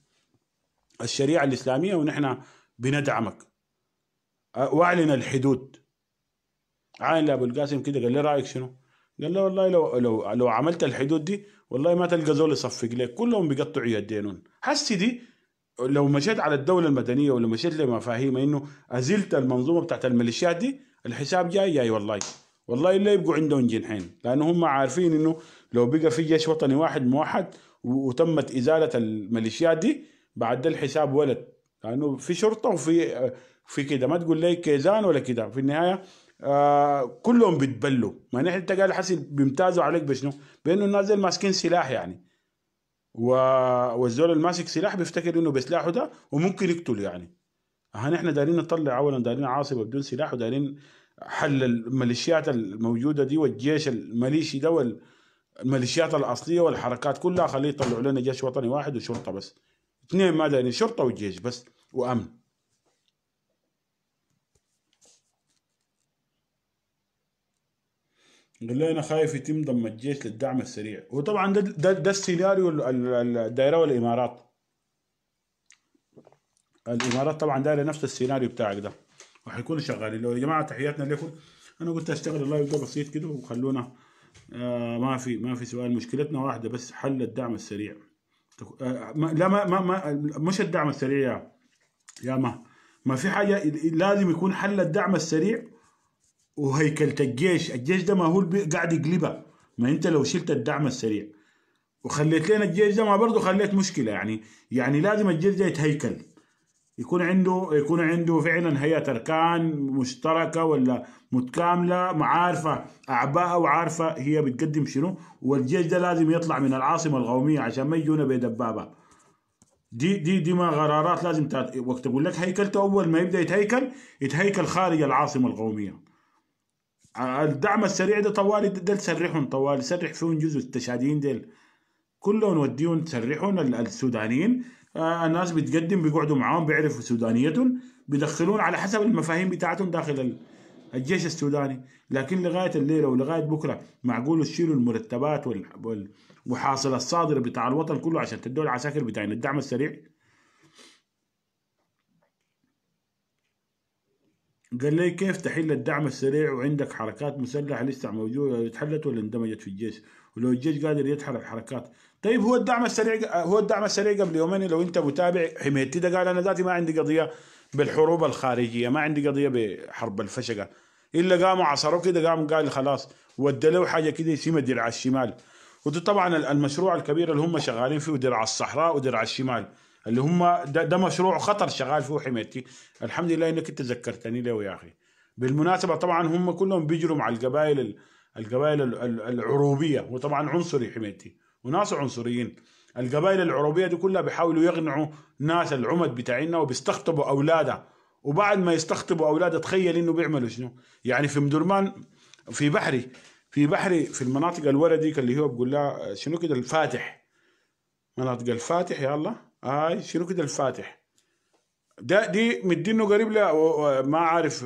الشريعه الاسلاميه ونحن بندعمك واعلن الحدود عاين لابو القاسم كده قال له رايك شنو؟ قال له والله لو لو لو عملت الحدود دي والله ما تلقى زول يصفق لك كلهم بيقطعوا يدينهم حسي دي لو مشيت على الدولة المدنية ولو مشيت لمفاهيم انه ازلت المنظومة بتاعت الميليشيات دي الحساب جاي جاي والله والله الا يبقوا عندهم جنحين لانه هم عارفين انه لو بقى في جيش وطني واحد موحد وتمت ازاله الميليشيات دي بعد الحساب ولد لانه في شرطه وفي في كده ما تقول لي كيزان ولا كده في النهايه آه كلهم بيتبلوا ما نحن انت قال حسي بيمتازوا عليك بشنو؟ بانه الناس ماسكين سلاح يعني و... والزول الماسك سلاح بيفتكر انه بسلاحه ده وممكن يقتل يعني احنا نحن دارين نطلع اولا دارين عاصمه بدون سلاح ودارين حل الميليشيات الموجوده دي والجيش الميليشي ده والميليشيات الاصليه والحركات كلها خليه يطلعوا لنا جيش وطني واحد وشرطه بس اثنين ما يعني شرطه وجيش بس وامن قال لي انا خايف يتم ضم الجيش للدعم السريع وطبعا ده ده, ده السيناريو الدائره والامارات الامارات طبعا دايره نفس السيناريو بتاعك ده وحيكونوا شغالين لو يا جماعه تحياتنا لكم انا قلت اشتغل اللايف ده بسيط كده وخلونا آه ما في ما في سؤال مشكلتنا واحده بس حل الدعم السريع آه ما لا ما, ما ما مش الدعم السريع يا, يا ما ما في حاجه لازم يكون حل الدعم السريع وهيكله الجيش الجيش ده ما هو قاعد يقلبها ما انت لو شلت الدعم السريع وخليت لنا الجيش ده ما برضه خليت مشكله يعني يعني لازم الجيش ده يتهيكل يكون عنده يكون عنده فعلا هيئه اركان مشتركه ولا متكامله معارفه اعباء وعارفه هي بتقدم شنو والجيش ده لازم يطلع من العاصمه القوميه عشان ما يجونا بدبابه دي دي دي ما قرارات لازم تات... وقت اقول لك هيكلته اول ما يبدا يتهيكل يتهيكل خارج العاصمه القوميه الدعم السريع ده طوالي ده تسرحهم طوالي سرح فيهم جزء التشادين ديل كلهم وديهم تسرحهم السودانيين الناس بتقدم بيقعدوا معاهم بيعرفوا سودانيتهم بيدخلون على حسب المفاهيم بتاعتهم داخل الجيش السوداني لكن لغايه الليله ولغايه بكره معقول تشيلوا المرتبات وحاصل الصادر بتاع الوطن كله عشان تدوا العساكر بتاعين الدعم السريع قال لي كيف تحل الدعم السريع وعندك حركات مسلحة لسه موجودة تحلت ولا اندمجت في الجيش ولو الجيش قادر يتحرك حركات طيب هو الدعم السريع هو الدعم السريع قبل يومين لو انت متابع حميتي ده قال انا ذاتي ما عندي قضيه بالحروب الخارجيه ما عندي قضيه بحرب الفشقه الا قاموا عصروا كده قام قال خلاص ودى له حاجه كده اسمها درع الشمال وده طبعا المشروع الكبير اللي هم شغالين فيه درع الصحراء ودرع الشمال اللي هم ده, ده مشروع خطر شغال فيه حميتي الحمد لله انك انت ذكرتني له يا اخي بالمناسبه طبعا هم كلهم بيجروا مع القبائل القبائل العروبيه وطبعا عنصري حميتي وناس عنصريين القبائل العربيه دي كلها بيحاولوا يقنعوا ناس العمد بتاعنا وبيستخطبوا اولادها وبعد ما يستخطبوا اولادها تخيل انه بيعملوا شنو يعني في مدرمان في بحري في بحري في المناطق الوردي اللي هو بقول لها شنو كده الفاتح مناطق الفاتح يلا هاي شنو كده الفاتح ده دي مدينه قريب لها ما عارف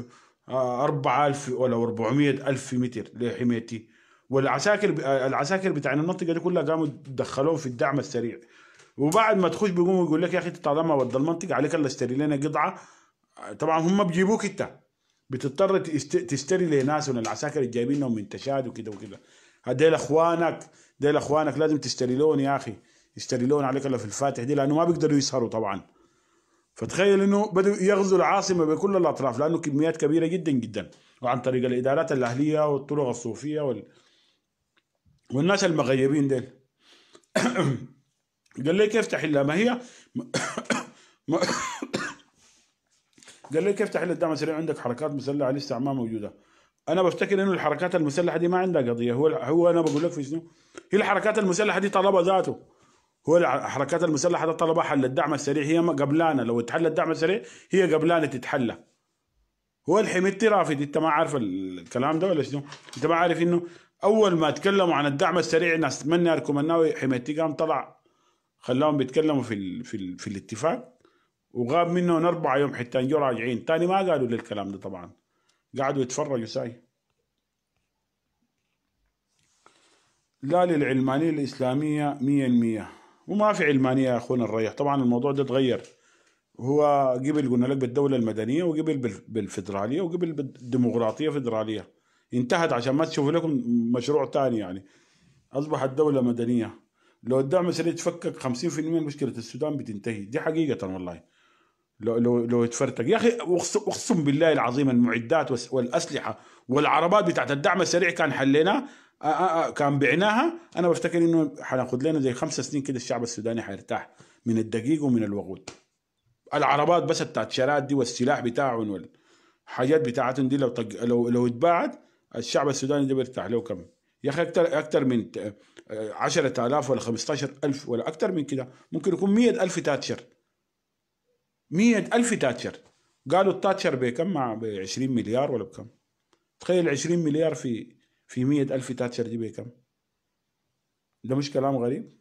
آه، أربعة ألف ولا أربعمية ألف متر لحميتي والعساكر آه، العساكر بتاع المنطقه دي كلها قاموا دخلوهم في الدعم السريع وبعد ما تخش بيقوموا يقول لك يا اخي انت طالما ود المنطقه عليك الا اشتري لنا قطعه آه، طبعا هم بيجيبوك انت بتضطر تشتري لناس من العساكر اللي جايبينهم من تشاد وكده وكده هذول اخوانك ديل اخوانك لازم تشتري لون يا اخي يشتري لون عليك الا في الفاتح دي لانه ما بيقدروا يسهروا طبعا فتخيل انه بدوا يغزوا العاصمه بكل الاطراف لانه كميات كبيره جدا جدا وعن طريق الادارات الاهليه والطرق الصوفيه وال... والناس المغيبين ديل قال لي كيف تحلها ما هي قال لي كيف تحل الدعم السريع عندك حركات مسلحه لسه ما موجوده انا بفتكر انه الحركات المسلحه دي ما عندها قضيه هو هو انا بقول لك في شنو هي الحركات المسلحه دي طلبها ذاته هو الحركات المسلحه دي طلبها حل الدعم السريع هي قبلانه لو تحل الدعم السريع هي قبلانه تتحلى هو الحميد رافد انت ما عارف الكلام ده ولا شنو انت ما عارف انه اول ما تكلموا عن الدعم السريع الناس تمنى لكم الناوي حميتي قام طلع خلاهم بيتكلموا في الـ في, الـ في الاتفاق وغاب منهم اربعه يوم حتى جو راجعين تاني ما قالوا لي الكلام ده طبعا قعدوا يتفرجوا ساي لا للعلمانية الإسلامية مية المية وما في علمانية يا أخونا الريح طبعا الموضوع ده تغير هو قبل قلنا لك بالدولة المدنية وقبل بالفدرالية وقبل بالديمقراطية فدرالية انتهت عشان ما تشوفوا لكم مشروع ثاني يعني اصبحت دوله مدنيه لو الدعم السريع تفكك 50% من مشكله السودان بتنتهي دي حقيقه والله لو لو لو تفرتك يا اخي اقسم بالله العظيم المعدات والاسلحه والعربات بتاعت الدعم السريع كان حليناه كان بعناها انا بفتكر انه حناخد لنا زي خمس سنين كده الشعب السوداني حيرتاح من الدقيق ومن الوقود العربات بس بتاعت شرات دي والسلاح بتاعهم والحاجات بتاعتهم دي لو طق... لو لو اتباعت الشعب السوداني ده بيرتاح له كم يا اخي اكثر اكثر من 10000 آه، ولا 15000 ولا اكثر من كده ممكن يكون 100000 تاتشر 100000 تاتشر قالوا التاتشر بكم مع ب 20 مليار ولا بكم تخيل 20 مليار في في 100000 تاتشر دي بكم ده مش كلام غريب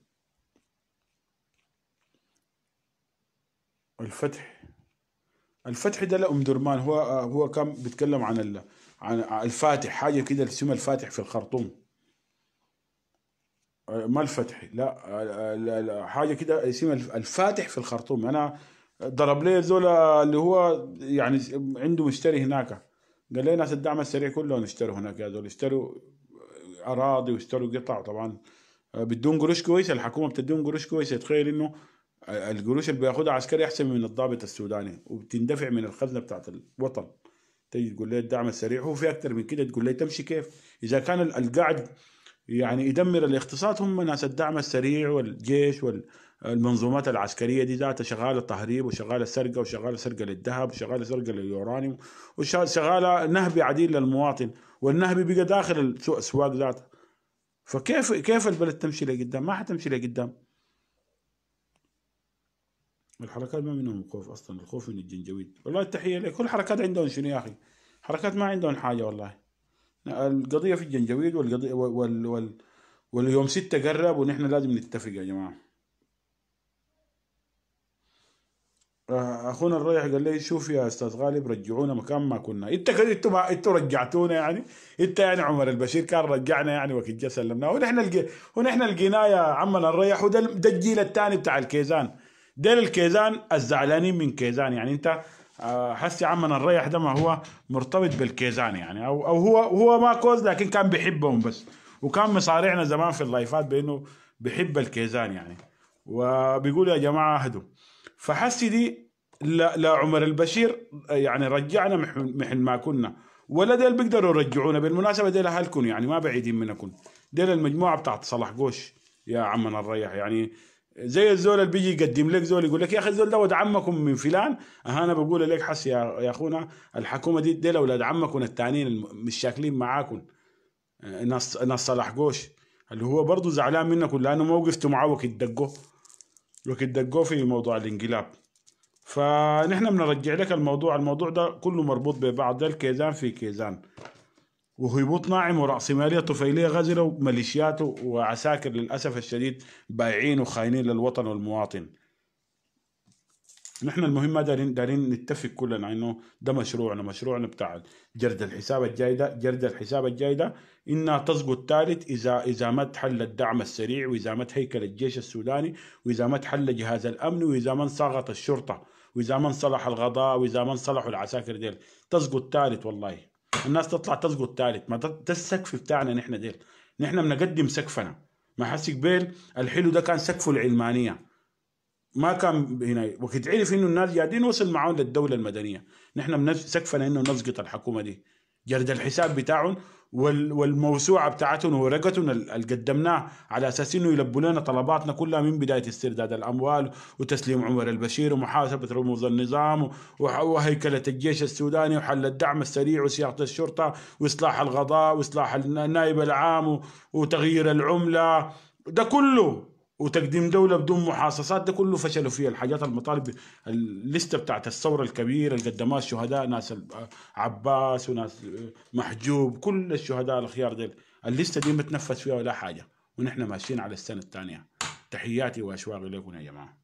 الفتح الفتح ده لأم درمان هو هو كان بيتكلم عن عن الفاتح حاجة كده اسمها الفاتح في الخرطوم ما الفتحي لا, حاجة كده اسمها الفاتح في الخرطوم أنا ضرب لي زول اللي هو يعني عنده مشتري هناك قال لي ناس الدعم السريع كلهم اشتروا هناك يا دول اشتروا أراضي واشتروا قطع طبعا بدون قروش كويسة الحكومة بتدون قروش كويسة تخيل إنه القروش اللي بياخدها عسكري أحسن من الضابط السوداني وبتندفع من الخزنة بتاعت الوطن تيجي تقول لي الدعم السريع هو في اكثر من كده تقول لي تمشي كيف اذا كان القاعد يعني يدمر الاقتصاد هم ناس الدعم السريع والجيش والمنظومات العسكريه دي ذاتها شغاله تهريب وشغاله سرقه وشغاله سرقه للذهب وشغاله سرقه لليورانيوم وشغاله نهب عديل للمواطن والنهب بقى داخل السوق ذاتها فكيف كيف البلد تمشي لقدام ما حتمشي لقدام الحركات ما منهم خوف اصلا الخوف من الجنجويد والله التحيه كل حركات عندهم شنو يا اخي حركات ما عندهم حاجه والله القضيه في الجنجويد والقضيه وال وال واليوم ستة قرب ونحن لازم نتفق يا جماعه آه، اخونا الريح قال لي شوف يا استاذ غالب رجعونا مكان ما كنا انت انتوا ما انتوا رجعتونا يعني انت يعني عمر البشير كان رجعنا يعني وقت جا سلمناه ونحن ونحن لقيناه يا عمنا الريح وده الجيل الثاني بتاع الكيزان ديل الكيزان الزعلانين من كيزان يعني انت آه، حسي عمنا الريح ده ما هو مرتبط بالكيزان يعني او او هو هو ما كوز لكن كان بيحبهم بس وكان مصارعنا زمان في اللايفات بانه بيحب الكيزان يعني وبيقول يا جماعه اهدوا فحسي دي لعمر البشير يعني رجعنا محل ما كنا ولا ديل بيقدروا يرجعونا بالمناسبه ديل اهلكم يعني ما بعيدين منكم ديل المجموعه بتاعت صلاح قوش يا عمنا الريح يعني زي الزول اللي بيجي يقدم لك زول يقول لك يا اخي الزول ده ولد عمكم من فلان اه انا بقول لك حس يا اخونا الحكومه دي ديل اولاد عمكم التانيين مش شاكلين معاكم ناس آه، ناس صلاح جوش اللي هو برضه زعلان منكم لانه ما وقفتوا معاه وقت دقوه وقت دقوه في موضوع الانقلاب فنحن بنرجع لك الموضوع الموضوع ده كله مربوط ببعض ده الكيزان في كيزان وهبوط ناعم ورأسمالية طفيلية غزرة وميليشيات وعساكر للأسف الشديد بايعين وخاينين للوطن والمواطن نحن المهم ما دارين دارين نتفق كلنا انه ده مشروعنا مشروعنا بتاع جرد الحساب الجاي ده جرد الحساب الجاي ده انها تسقط ثالث اذا اذا ما تحل الدعم السريع واذا ما تهيكل الجيش السوداني واذا ما تحل جهاز الامن واذا ما انصاغت الشرطه واذا ما انصلح الغضاء واذا ما انصلحوا العساكر ديل تسقط ثالث والله الناس تطلع تسقط ثالث ما ده السقف بتاعنا نحن ديل نحن بنقدم سقفنا ما حسك بيل الحلو ده كان سقفه العلمانيه ما كان هنا وقت عرف انه الناس قاعدين وصل معاهم للدوله المدنيه نحن سقفنا انه نسقط الحكومه دي جرد الحساب بتاعهم والموسوعه بتاعتهم وورقتهم اللي قدمناه على اساس انه يلبوا لنا طلباتنا كلها من بدايه استرداد الاموال وتسليم عمر البشير ومحاسبه رموز النظام وهيكله الجيش السوداني وحل الدعم السريع وسياقه الشرطه واصلاح القضاء واصلاح النائب العام وتغيير العمله ده كله وتقديم دوله بدون محاصصات ده كله فشلوا فيه الحاجات المطالب الليسته بتاعت الثوره الكبيره اللي قدمها الشهداء ناس عباس وناس آه، محجوب كل الشهداء الخيار دي الليسته دي ما تنفذ فيها ولا حاجه ونحن ماشيين على السنه الثانيه تحياتي واشواقي لكم يا جماعه